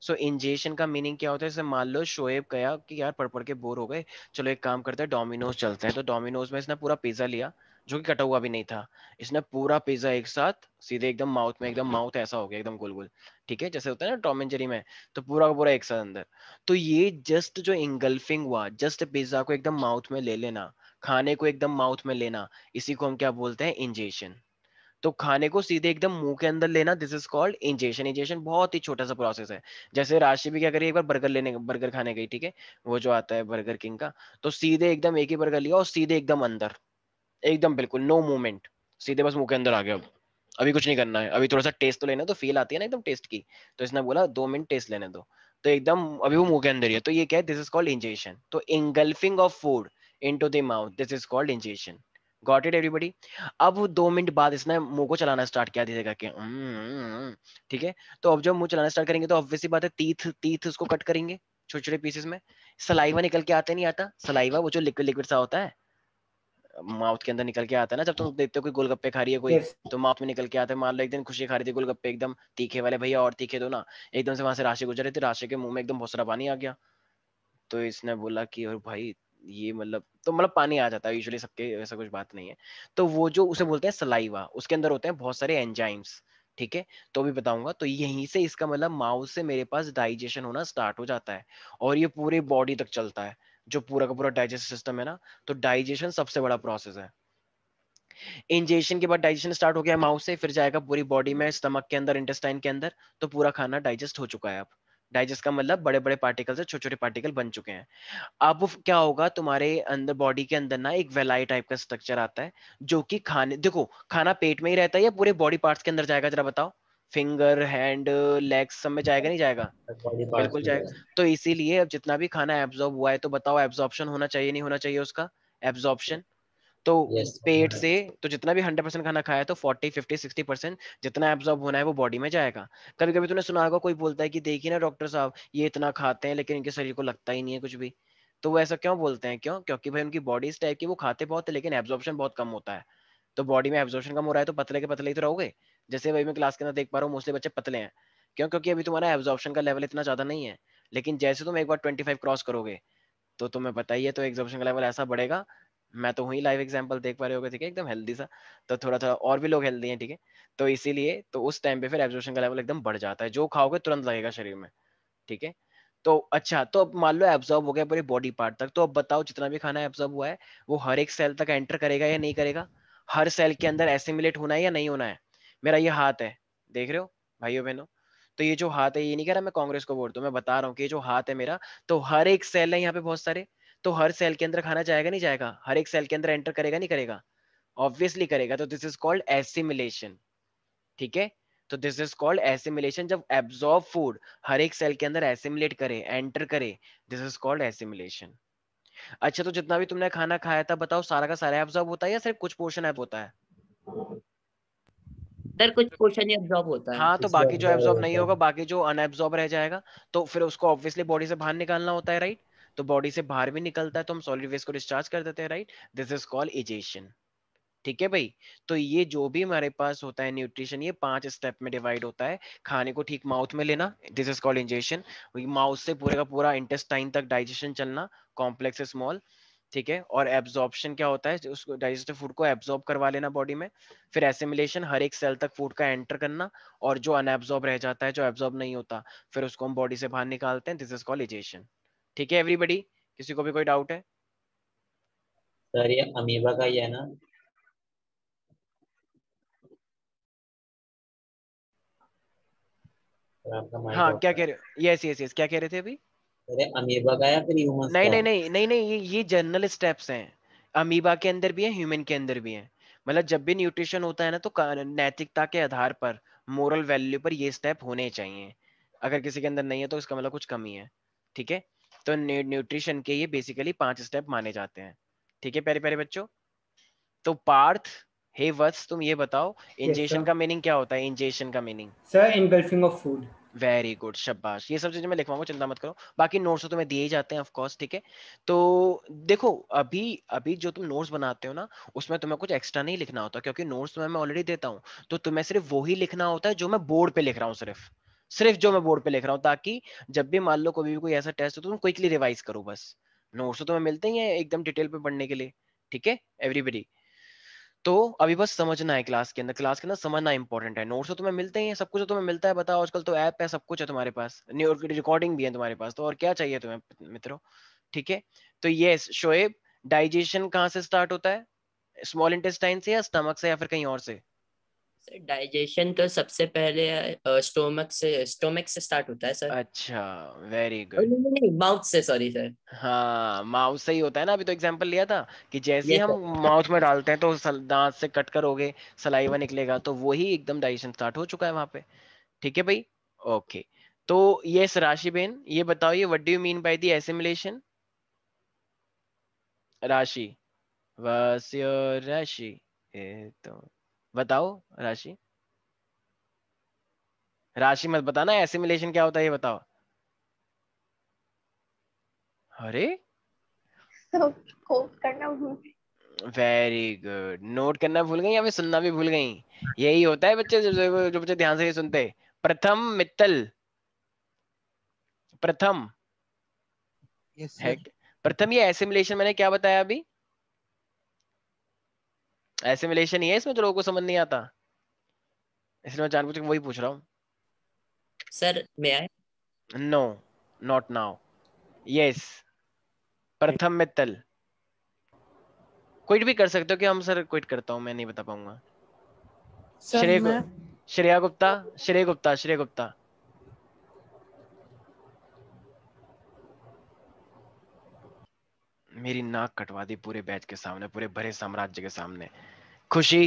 सो इंजेशन का मीनिंग क्या होता है जैसे मान लो शोएब गया कि यार पढ़ पढ़ के बोर हो गए चलो एक काम करते हैं डोमिनोज चलते हैं तो डोमिनोज में इसने पूरा पिज्जा लिया जो कि कटा हुआ भी नहीं था इसने पूरा पिज्जा एक साथ सीधे एकदम माउथ में एकदम माउथ ऐसा हो गया एकदम गोल गोल ठीक है जैसे होता है ना टॉम एंड जेरी में तो पूरा का पूरा एक साथ अंदर तो ये जस्ट जो इंगल्फिंग हुआ जस्ट पिज्जा को एकदम माउथ में ले लेना खाने को एकदम माउथ में लेना इसी को हम क्या बोलते हैं इंजेशन तो खाने को सीधे एकदम मुंह के अंदर लेना this is called ingestion ingestion बहुत ही छोटा सा प्रोसेस है जैसे राशि भी क्या करिए एक बार बर्गर लेने बर्गर खाने गई ठीक है वो जो आता है बर्गर किंग का तो सीधे एकदम एक ही बर्गर लिया और सीधे एकदम अंदर एकदम बिल्कुल नो मूवमेंट सीधे बस मुंह के अंदर आ गया अब अभी कुछ नहीं करना है अभी थोड़ा सा टेस्ट तो लेना तो फील आती है ना एकदम टेस्ट की तो इसने बोला दो मिनट टेस्ट लेने दो तो एकदम अभी वो मुंह के अंदर ही है तो ये क्या है दिस इज कॉल्ड इंजेशन तो engulfing of food into mouth this is called ingestion got it everybody अब वो दो मिनट बाद इसने मुंह को चलाना स्टार्ट किया धीरे कि हम्म, ठीक है तो अब जब मुंह चलाना स्टार्ट करेंगे तो ऑब्वियसली बात है तीथ तीथ उसको कट करेंगे छोटे छोटे पीसेस में सलाइवा निकल के आते नहीं आता सलाइवा वो जो लिक्विड लिक्विड सा होता है माउथ के अंदर निकल के आता है ना जब तुम देखते हो कोई गोलगप्पे खा रही है कोई तो माउथ में निकल के आता है मान लो एक दिन खुशी खा रही थी गोलगप्पे एकदम तीखे वाले भैया और तीखे दो ना एकदम से वहां से राशि गुजर रही थी राशि के मुंह में एकदम भोसरा पानी आ गया तो इसने बोला कि और भाई ये मतलब तो मतलब पानी आ जाता है यूजुअली सबके वैसा कुछ बात नहीं है तो वो जो उसे बोलते हैं सलाइवा उसके अंदर होते हैं बहुत सारे एंजाइम्स ठीक है तो भी बताऊंगा तो यहीं से इसका मतलब माउथ से मेरे पास डाइजेशन होना स्टार्ट हो जाता है और ये पूरे बॉडी तक चलता है जो पूरा का पूरा डाइजेस्ट सिस्टम है ना तो डाइजेशन सबसे बड़ा प्रोसेस है इंजेशन के बाद डाइजेशन स्टार्ट हो गया माउथ से फिर जाएगा पूरी बॉडी में स्टमक के अंदर इंटेस्टाइन के अंदर तो पूरा खाना डाइजेस्ट हो चुका है अब डाइजेस्ट का मतलब बड़े बड़े पार्टिकल से छोटे छोटे पार्टिकल बन चुके हैं अब क्या होगा तुम्हारे अंदर बॉडी के अंदर ना एक वेलाई टाइप का स्ट्रक्चर आता है जो कि खाने देखो खाना पेट में ही रहता है या पूरे बॉडी पार्ट्स के अंदर जाएगा जरा बताओ फिंगर हैंड लेग्स सब में जाएगा नहीं जाएगा बिल्कुल जाएगा तो इसीलिए अब जितना भी खाना एब्जॉर्ब हुआ है तो बताओ एब्जॉर्प्शन होना चाहिए नहीं होना चाहिए उसका एब्जॉर्प्शन तो yes, पेट से तो जितना भी हंड्रेड परसेंट खाना खाया तो फोर्टी फिफ्टी सिक्सटी परसेंट जितना एब्जॉर्ब होना है वो बॉडी में जाएगा कभी कभी तुमने सुना होगा कोई बोलता है कि देखिए ना डॉक्टर साहब ये इतना खाते हैं लेकिन इनके शरीर को लगता ही नहीं है कुछ भी तो वो ऐसा क्यों बोलते हैं क्यों क्योंकि भाई उनकी बॉडी इस टाइप की वो खाते बहुत है लेकिन एब्जॉर्प्शन बहुत कम होता है तो बॉडी में एब्जॉर्प्शन कम हो रहा है तो पतले के पतले ही तो रहोगे जैसे भाई मैं क्लास के अंदर देख पा रहा हूँ मोस्टली बच्चे पतले हैं क्यों क्योंकि अभी तुम्हारा एब्जॉर्प्शन का लेवल इतना ज्यादा नहीं है लेकिन जैसे तुम एक बार ट्वेंटी क्रॉस करोगे तो तुम्हें बताइए तो एग्जॉर्प्शन का लेवल ऐसा बढ़ेगा मैं तो हुई लाइव एग्जाम्पल देख पा रहे हो ठीक है एकदम हेल्दी सा तो थोड़ा थोड़ा और भी लोग हेल्दी हैं ठीक है थीके? तो इसीलिए तो उस टाइम पे फिर एब्जॉर्शन का लेवल एकदम बढ़ जाता है जो खाओगे तुरंत लगेगा शरीर में ठीक है तो अच्छा तो अब मान लो एब्जॉर्ब हो गया पूरे बॉडी पार्ट तक तो अब बताओ जितना भी खाना एब्जॉर्ब हुआ है वो हर एक सेल तक एंटर करेगा या नहीं करेगा हर सेल के अंदर एसिमिलेट होना है या नहीं होना है मेरा ये हाथ है देख रहे हो भाइयों बहनों तो ये जो हाथ है ये नहीं कह रहा मैं कांग्रेस को वोट दू मैं बता रहा हूँ कि ये जो हाथ है मेरा तो हर एक सेल है यहाँ पे बहुत सारे तो हर सेल के अंदर खाना जाएगा नहीं जाएगा हर एक सेल के अंदर एंटर करेगा नहीं करेगा ऑब्वियसली करेगा तो दिस इज कॉल्ड एसिमिलेशन ठीक है तो दिस इज कॉल्ड एसिमिलेशन जब एब्जॉर्ब फूड हर एक सेल के अंदर एसिमिलेट करे एंटर करे दिस इज कॉल्ड एसिमिलेशन अच्छा तो जितना भी तुमने खाना खाया था बताओ सारा का सारा एब्जॉर्ब होता है या सिर्फ कुछ पोर्शन ऐप होता है कुछ पोर्शन ही होता है हाँ तो बाकी जो नहीं होगा बाकी जो रह जाएगा तो फिर उसको ऑब्वियसली बॉडी से बाहर निकालना होता है राइट तो बॉडी से बाहर भी निकलता है तो हम सॉलिड वेस्ट को डिस्चार्ज कर देते हैं right this is called egestion ठीक है भाई तो ये जो भी हमारे पास होता है न्यूट्रिशन ये पांच स्टेप में डिवाइड होता है खाने को ठीक माउथ में लेना this is called ingestion mouth से पूरे का पूरा इंटेस्टाइन तक डाइजेशन चलना कॉम्प्लेक्स स्मॉल ठीक है और एब्जॉर्प्शन क्या होता है उसको डाइजेस्टिव फूड को एब्जॉर्ब करवा लेना बॉडी में फिर एसिमिलेशन हर एक सेल तक फूड का एंटर करना और जो अनएब्जॉर्ब रह जाता है जो एब्जॉर्ब नहीं होता फिर उसको हम बॉडी से बाहर निकालते हैं दिस इज कॉल्ड इजेशन ठीक है एवरीबडी किसी को भी कोई डाउट है सर ये अमीबा का ही है ना हाँ क्या कह रहे यस यस यस क्या कह रहे थे अभी अरे अमीबा का या फिर ह्यूमन नहीं नहीं नहीं नहीं नहीं ये ये जनरल स्टेप्स हैं अमीबा के अंदर भी है ह्यूमन के अंदर भी है मतलब जब भी न्यूट्रिशन होता है ना तो नैतिकता के आधार पर मोरल वैल्यू पर ये स्टेप होने चाहिए अगर किसी के अंदर नहीं है तो इसका मतलब कुछ कमी है ठीक है तो न्यूट्रिशन के ये बेसिकली पांच स्टेप माने जाते हैं ठीक है प्यारे प्यारे बच्चों तो पार्थ हे वत्स तुम ये बताओ इंजेक्शन yes, का मीनिंग क्या होता है इंजेक्शन का meaning sir engulfing of food very good शब्बाश ये सब चीजें मैं लिखवाऊंगा चिंता मत करो बाकी नोट्स तो मैं दिए ही जाते हैं ऑफ कोर्स ठीक है तो देखो अभी अभी जो तुम नोट्स बनाते हो ना उसमें तुम्हें कुछ एक्स्ट्रा नहीं लिखना होता क्योंकि नोट्स तुम्हें तो मैं ऑलरेडी देता हूँ तो तुम्हें सिर्फ वही लिखना होता है जो मैं बोर्ड पे लिख रहा हूँ सिर्फ सिर्फ जो मैं बोर्ड पे लिख रहा हूँ ताकि जब भी मान लो कभी भी कोई ऐसा टेस्ट हो तो तुम क्विकली रिवाइज करो बस नोट्स तो तुम्हें मिलते ही है एकदम डिटेल पे पढ़ने के लिए ठीक है एवरीबडी तो अभी बस समझना है क्लास के अंदर क्लास के अंदर समझना इंपॉर्टेंट है नोट्स तो तुम्हें मिलते ही हैं सब कुछ तो तुम्हें मिलता है बताओ आजकल तो ऐप है सब कुछ है तुम्हारे पास रिकॉर्डिंग भी है तुम्हारे पास तो और क्या चाहिए तुम्हें मित्रों ठीक है तो ये शोएब डाइजेशन कहाँ से स्टार्ट होता है स्मॉल इंटेस्टाइन से या स्टमक से या फिर कहीं और से डाइजेशन तो सबसे पहले स्टोमक से स्टोमक से स्टार्ट होता है सर अच्छा वेरी गुड नहीं नहीं माउथ से सॉरी सर हाँ माउथ से ही होता है ना अभी तो एग्जांपल लिया था कि जैसे हम माउथ में डालते हैं तो दांत से कट कर हो गए सलाइवा निकलेगा तो वही एकदम डाइजेशन स्टार्ट हो चुका है वहां पे ठीक है भाई ओके तो ये राशि बेन ये बताओ ये what do you mean by the assimilation Rashi वस्य राशि ए तो बताओ राशि राशि मत बताना एसिमिलेशन क्या होता है ये बताओ अरे तो करना वेरी गुड नोट करना भूल गई या फिर सुनना भी भूल गई यही होता है बच्चे जो बच्चे ध्यान से नहीं सुनते प्रथम मित्तल प्रथम yes, है प्रथम ये एसिमिलेशन मैंने क्या बताया अभी एसिमिलेशन ही है इसमें जो तो लोगों को समझ नहीं आता इसलिए मैं जानबूझ के वही पूछ रहा हूँ सर मैं आए नो नॉट नाउ यस प्रथम मित्तल क्विट भी कर सकते हो कि हम सर क्विट करता हूँ मैं नहीं बता पाऊंगा श्रेय श्रेया गुप्ता श्रेय गुप्ता श्रेय गुप्ता मेरी नाक कटवा दी पूरे बैच के सामने पूरे भरे साम्राज्य के सामने खुशी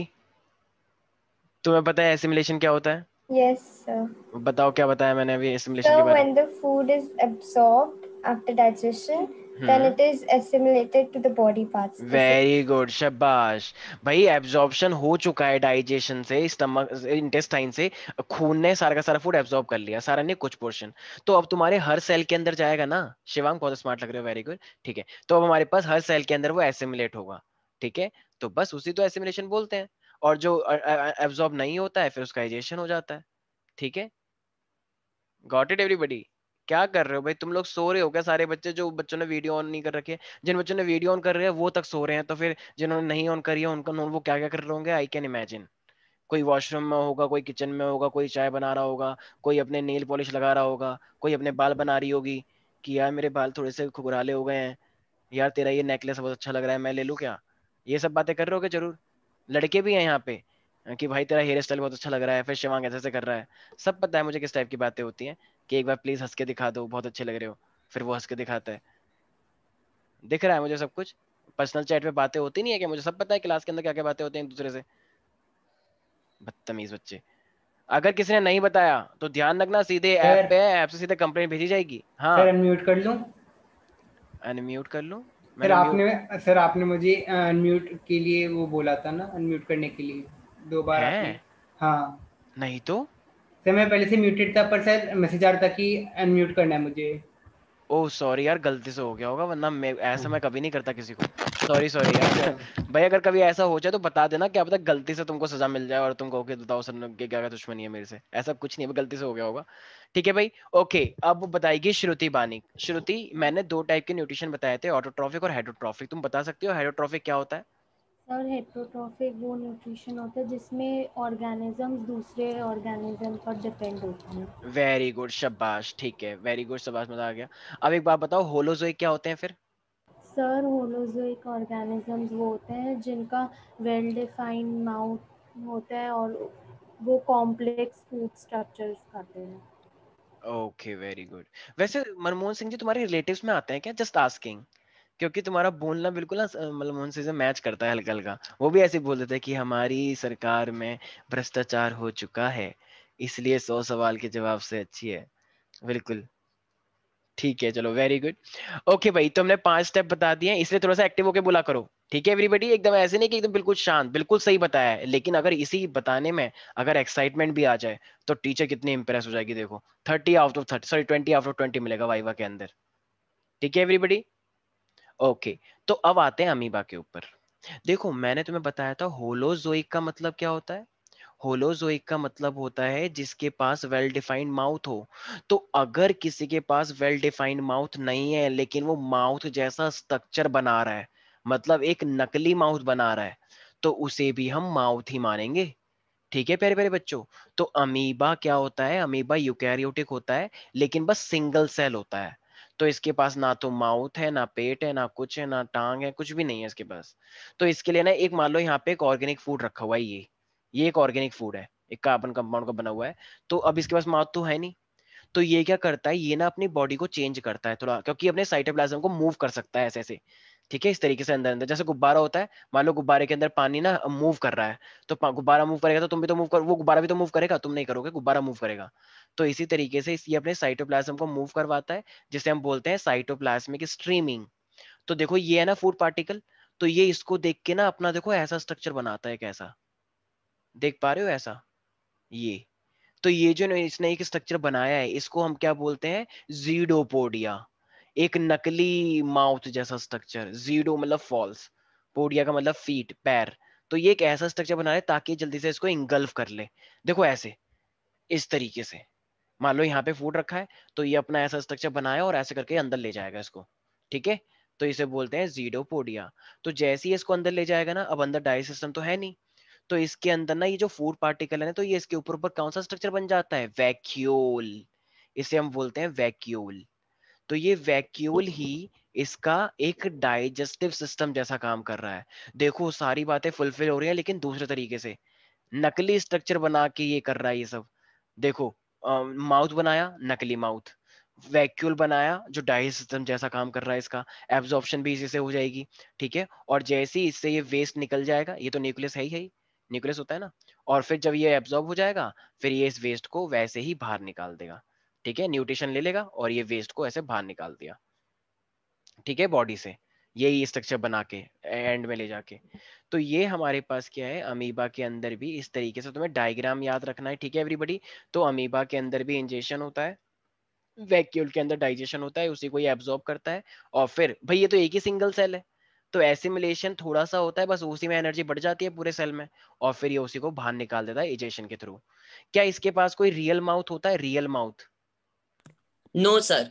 तुम्हें पता है एसिमिलेशन क्या होता है यस सर बताओ क्या बताया मैंने अभी एसिमिलेशन के बारे में? So when the food is absorbed after digestion, hmm. then it is assimilated to the body parts very good शाबाश भाई एब्जॉर्प्शन हो चुका है डाइजेशन से स्टमक इंटेस्टाइन से खून ने सारा का सारा फूड एब्जॉर्ब कर लिया सारा नहीं कुछ पोर्शन तो अब तुम्हारे हर सेल के अंदर जाएगा ना शिवांग बहुत स्मार्ट लग रहे हो वेरी गुड ठीक है तो अब हमारे पास हर सेल के अंदर वो एसिमुलेट होगा ठीक है तो बस उसी तो एसिमुलेशन बोलते हैं और जो एब्जॉर्ब नहीं होता है फिर उसका डाइजेशन हो जाता है ठीक है गॉट इट एवरीबडी क्या कर रहे हो भाई तुम लोग सो रहे हो क्या सारे बच्चे जो बच्चों ने वीडियो ऑन नहीं कर रखे जिन बच्चों ने वीडियो ऑन कर रहे हैं वो तक सो रहे हैं तो फिर जिन्होंने नहीं ऑन करी है उनका वो क्या क्या कर रहे होंगे आई कैन इमेजिन कोई वॉशरूम में होगा कोई किचन में होगा कोई चाय बना रहा होगा कोई अपने नेल पॉलिश लगा रहा होगा कोई अपने बाल बना रही होगी कि यार मेरे बाल थोड़े से खुगराले हो गए हैं यार तेरा ये नेकलेस बहुत अच्छा लग रहा है मैं ले लूँ क्या ये सब बातें कर रहे हो जरूर लड़के भी हैं यहाँ पे कि भाई तेरा हेयर स्टाइल बहुत अच्छा लग रहा है फिर शिवांग ऐसे ऐसे कर रहा है सब पता है मुझे किस टाइप की बातें होती हैं कि एक बार प्लीज हंस के दिखा दो बहुत अच्छे लग रहे हो फिर वो हंस के दिखाता है दिख रहा है मुझे सब कुछ पर्सनल चैट पे बातें होती नहीं है कि मुझे सब पता है क्लास के अंदर क्या क्या बातें होती हैं दूसरे से बदतमीज बच्चे अगर किसी ने नहीं बताया तो ध्यान रखना सीधे ऐप पे ऐप से सीधे कंप्लेंट भेजी जाएगी हाँ सर अनम्यूट कर लूं अनम्यूट कर लूं सर आपने सर आपने मुझे अनम्यूट के लिए वो बोला था ना अनम्यूट करने के लिए दो बार है? हाँ नहीं तो? तो मैं पहले से म्यूटेड था पर शायद मैसेज आ रहा था कि अनम्यूट करना है मुझे ओ सॉरी यार गलती से हो गया होगा वरना मैं ऐसा मैं कभी नहीं करता किसी को सॉरी सॉरी यार अच्छा। भाई अगर कभी ऐसा हो जाए तो बता देना क्या पता गलती से तुमको सजा मिल जाए और तुम कहो कि बताओ सर के क्या क्या दुश्मनी है मेरे से ऐसा कुछ नहीं है गलती से हो गया होगा ठीक है भाई ओके अब बताएगी श्रुति बानी श्रुति मैंने दो टाइप के न्यूट्रिशन बताए थे ऑटोट्रॉफिक और हाइड्रोट्रॉफिक तुम बता सकती हो हाइड्रोट्रॉफिक क्या होता है सर हेट्रोट्रॉफिक वो न्यूट्रिशन होता है जिसमें ऑर्गेनिज्म दूसरे ऑर्गेनिज्म पर डिपेंड होते हैं वेरी गुड शाबाश ठीक है वेरी गुड शाबाश मजा आ गया अब एक बात बताओ होलोजोइक क्या होते हैं फिर सर होलोजोइक ऑर्गेनिजम्स वो होते हैं जिनका वेल डिफाइंड माउथ होता है और वो कॉम्प्लेक्स फूड स्ट्रक्चर्स खाते हैं ओके वेरी गुड वैसे मनमोहन सिंह जी तुम्हारे रिलेटिव्स में आते हैं क्या जस्ट आस्किंग क्योंकि तुम्हारा बोलना बिल्कुल ना मतलब उनसे मैच करता है हल्का हल्का वो भी ऐसे बोल देते हैं कि हमारी सरकार में भ्रष्टाचार हो चुका है इसलिए सौ सवाल के जवाब से अच्छी है बिल्कुल ठीक है चलो वेरी गुड ओके भाई तो हमने पांच स्टेप बता दिए इसलिए थोड़ा सा एक्टिव होकर बोला करो ठीक है एवरीबडी एकदम ऐसे नहीं कि एकदम बिल्कुल शांत बिल्कुल सही बताया है लेकिन अगर इसी बताने में अगर एक्साइटमेंट भी आ जाए तो टीचर कितनी इंप्रेस हो जाएगी देखो thirty out of thirty sorry twenty out of twenty मिलेगा वाइवा के अंदर ठीक है एवरीबडी ओके तो अब आते हैं अमीबा के ऊपर देखो मैंने तुम्हें बताया था होलोजोइक का मतलब क्या होता है होलोजोइक का मतलब होता है जिसके पास वेल डिफाइंड माउथ हो तो अगर किसी के पास वेल डिफाइंड माउथ नहीं है लेकिन वो माउथ जैसा स्ट्रक्चर बना रहा है मतलब एक नकली माउथ बना रहा है तो उसे भी हम माउथ ही मानेंगे ठीक है प्यारे प्यारे बच्चों तो अमीबा क्या होता है अमीबा यूकैरियोटिक होता है लेकिन बस सिंगल सेल होता है तो इसके पास ना तो माउथ है ना पेट है ना कुछ है ना टांग है कुछ भी नहीं है इसके पास तो इसके लिए ना एक मान लो यहाँ पे एक ऑर्गेनिक फूड रखा हुआ है ये ये एक ऑर्गेनिक फूड है एक कार्बन कंपाउंड का बना हुआ है तो अब इसके पास माउथ तो है नहीं तो ये क्या करता है ये ना अपनी बॉडी को चेंज करता है थोड़ा क्योंकि अपने साइटोप्लाज्म को मूव कर सकता है ऐसे ऐसे ठीक है इस तरीके से अंदर अंदर जैसे गुब्बारा होता है मान लो गुब्बारे के अंदर पानी ना मूव कर रहा है तो गुब्बारा मूव करेगा तो तुम भी तो मूव कर वो गुब्बारा भी तो मूव करेगा तुम नहीं करोगे गुब्बारा मूव करेगा तो इसी तरीके से ये अपने साइटोप्लाज्म को मूव करवाता है जिसे हम बोलते हैं साइटोप्लाज्मिक स्ट्रीमिंग तो देखो ये है ना फूड पार्टिकल तो ये इसको देख के ना अपना देखो ऐसा स्ट्रक्चर बनाता है कैसा देख पा रहे हो ऐसा ये तो ये जो इसने एक स्ट्रक्चर बनाया है इसको हम क्या बोलते हैं जीडोपोडिया एक नकली माउथ जैसा स्ट्रक्चर जीडो मतलब फॉल्स पोडिया का मतलब फीट पैर तो ये एक ऐसा स्ट्रक्चर बना रहे ताकि जल्दी से इसको इंगल्फ कर ले देखो ऐसे इस तरीके से मान लो यहाँ पे फूड रखा है तो ये अपना ऐसा स्ट्रक्चर बनाया और ऐसे करके अंदर ले जाएगा इसको ठीक है तो इसे बोलते हैं जीडोपोडिया तो जैसे ही इसको अंदर ले जाएगा ना अब अंदर डाई सिस्टम तो है नहीं तो इसके अंदर ना ये जो फूड पार्टिकल है ना तो ये इसके ऊपर ऊपर कौन सा स्ट्रक्चर बन जाता है वैक्यूल इसे हम बोलते हैं वैक्यूल तो ये वैक्यूल ही इसका एक डाइजेस्टिव सिस्टम जैसा काम कर रहा है देखो सारी बातें फुलफिल हो रही हैं लेकिन दूसरे तरीके से नकली स्ट्रक्चर बना के ये कर रहा है ये सब देखो माउथ बनाया नकली माउथ वैक्यूल बनाया जो डाइजेस्ट सिस्टम जैसा काम कर रहा है इसका एब्जॉर्प्शन भी इसी से हो जाएगी ठीक है और जैसे ही इससे ये वेस्ट निकल जाएगा ये तो न्यूक्लियस है ही है न्यूक्लियस होता है ना और फिर जब ये एब्जॉर्ब हो जाएगा फिर ये इस वेस्ट को वैसे ही बाहर निकाल देगा ठीक है न्यूट्रिशन ले लेगा और ये वेस्ट को ऐसे बाहर निकाल दिया ठीक है बॉडी से यही स्ट्रक्चर बना के एंड में ले जाके तो ये हमारे पास क्या है अमीबा के अंदर भी इस तरीके से तुम्हें डायग्राम याद रखना है ठीक है एवरीबडी तो अमीबा के अंदर भी इंजेशन होता है वैक्यूल के अंदर डाइजेशन होता है उसी को ये एब्जॉर्ब करता है और फिर भाई ये तो एक ही सिंगल सेल है तो एसिमुलेशन थोड़ा सा होता है बस उसी में एनर्जी बढ़ जाती है पूरे सेल में और फिर ये उसी को बाहर निकाल देता है इजेशन के थ्रू क्या इसके पास कोई रियल माउथ होता है रियल माउथ नो सर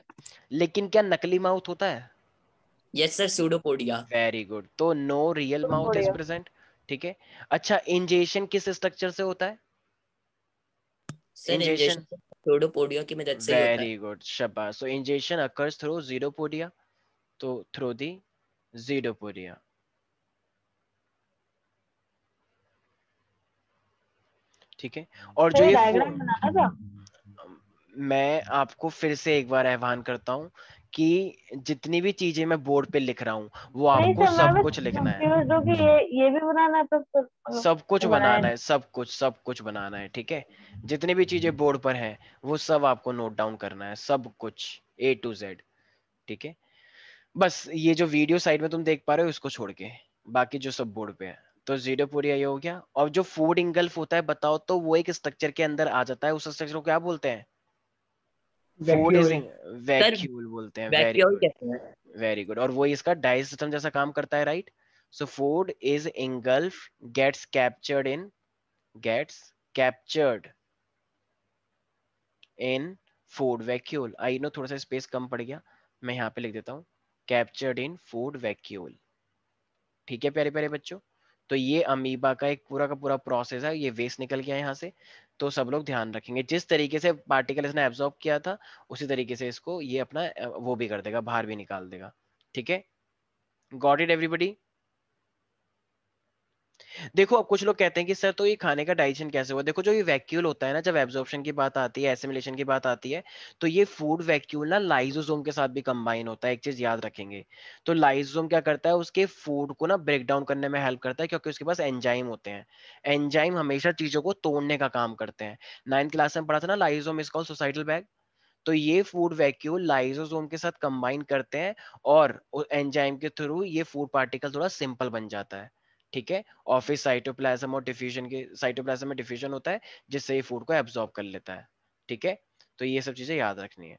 लेकिन क्या नकली माउथ होता है yes sir pseudopodia very good तो no real mouth is present ठीक है अच्छा इंजेशन किस स्ट्रक्चर से होता है इंजेशन सूडोपोडिया की मदद से वेरी गुड शाबाश so ingestion occurs through pseudopodia तो थ्रू दी जीरोपोडिया ठीक है और जो ये डायग्राम बनाया था मैं आपको फिर से एक बार आह्वान करता हूँ कि जितनी भी चीजें मैं बोर्ड पे लिख रहा हूँ वो आपको सब कुछ लिखना है ये ये भी बनाना है तो, तो सब कुछ बनाना है सब कुछ सब कुछ बनाना है ठीक है जितनी भी चीजें बोर्ड पर हैं वो सब आपको नोट डाउन करना है सब कुछ ए टू जेड ठीक है बस ये जो वीडियो साइड में तुम देख पा रहे हो उसको छोड़ के बाकी जो सब बोर्ड पे है तो जीरो पूरी हो गया और जो फूड इंगल्फ होता है बताओ तो वो एक स्ट्रक्चर के अंदर आ जाता है उस स्ट्रक्चर को क्या बोलते हैं वेरी गुड और वो इसका डाइस सिस्टम जैसा काम करता है right so food is engulf gets captured in gets captured in food vacuole I know थोड़ा सा स्पेस कम पड़ गया मैं यहाँ पे लिख देता हूँ कैप्चर्ड इन फूड वैक्यूल ठीक है प्यारे प्यारे बच्चों तो ये अमीबा का एक पूरा का पूरा प्रोसेस है ये वेस्ट निकल गया यहाँ से तो सब लोग ध्यान रखेंगे जिस तरीके से पार्टिकल इसने एब्जॉर्ब किया था उसी तरीके से इसको ये अपना वो भी कर देगा बाहर भी निकाल देगा ठीक है गॉड इट एवरीबडी देखो अब कुछ लोग कहते हैं कि सर तो ये खाने का डाइजेशन कैसे हुआ देखो जो ये वैक्यूल होता है ना जब एब्जॉर्प्शन की बात आती है एसिमिलेशन की बात आती है तो ये फूड वैक्यूल ना लाइजोसोम के साथ भी कंबाइन होता है एक चीज याद रखेंगे तो लाइजोसोम क्या करता है उसके फूड को ना ब्रेक डाउन करने में हेल्प करता है क्योंकि उसके पास एंजाइम होते हैं एंजाइम हमेशा चीजों को तोड़ने का काम करते हैं नाइन्थ क्लास में पढ़ा था ना lysosome is call suicidal bag तो ये फूड वैक्यूल लाइजोसोम के साथ कंबाइन करते हैं और एंजाइम के थ्रू ये फूड पार्टिकल थोड़ा सिंपल बन जाता है ठीक है और फिर साइटोप्लाज्म और डिफ्यूजन के साइटोप्लाज्म में डिफ्यूजन होता है जिससे ये फूड को एब्जॉर्ब कर लेता है ठीक है तो ये सब चीजें याद रखनी है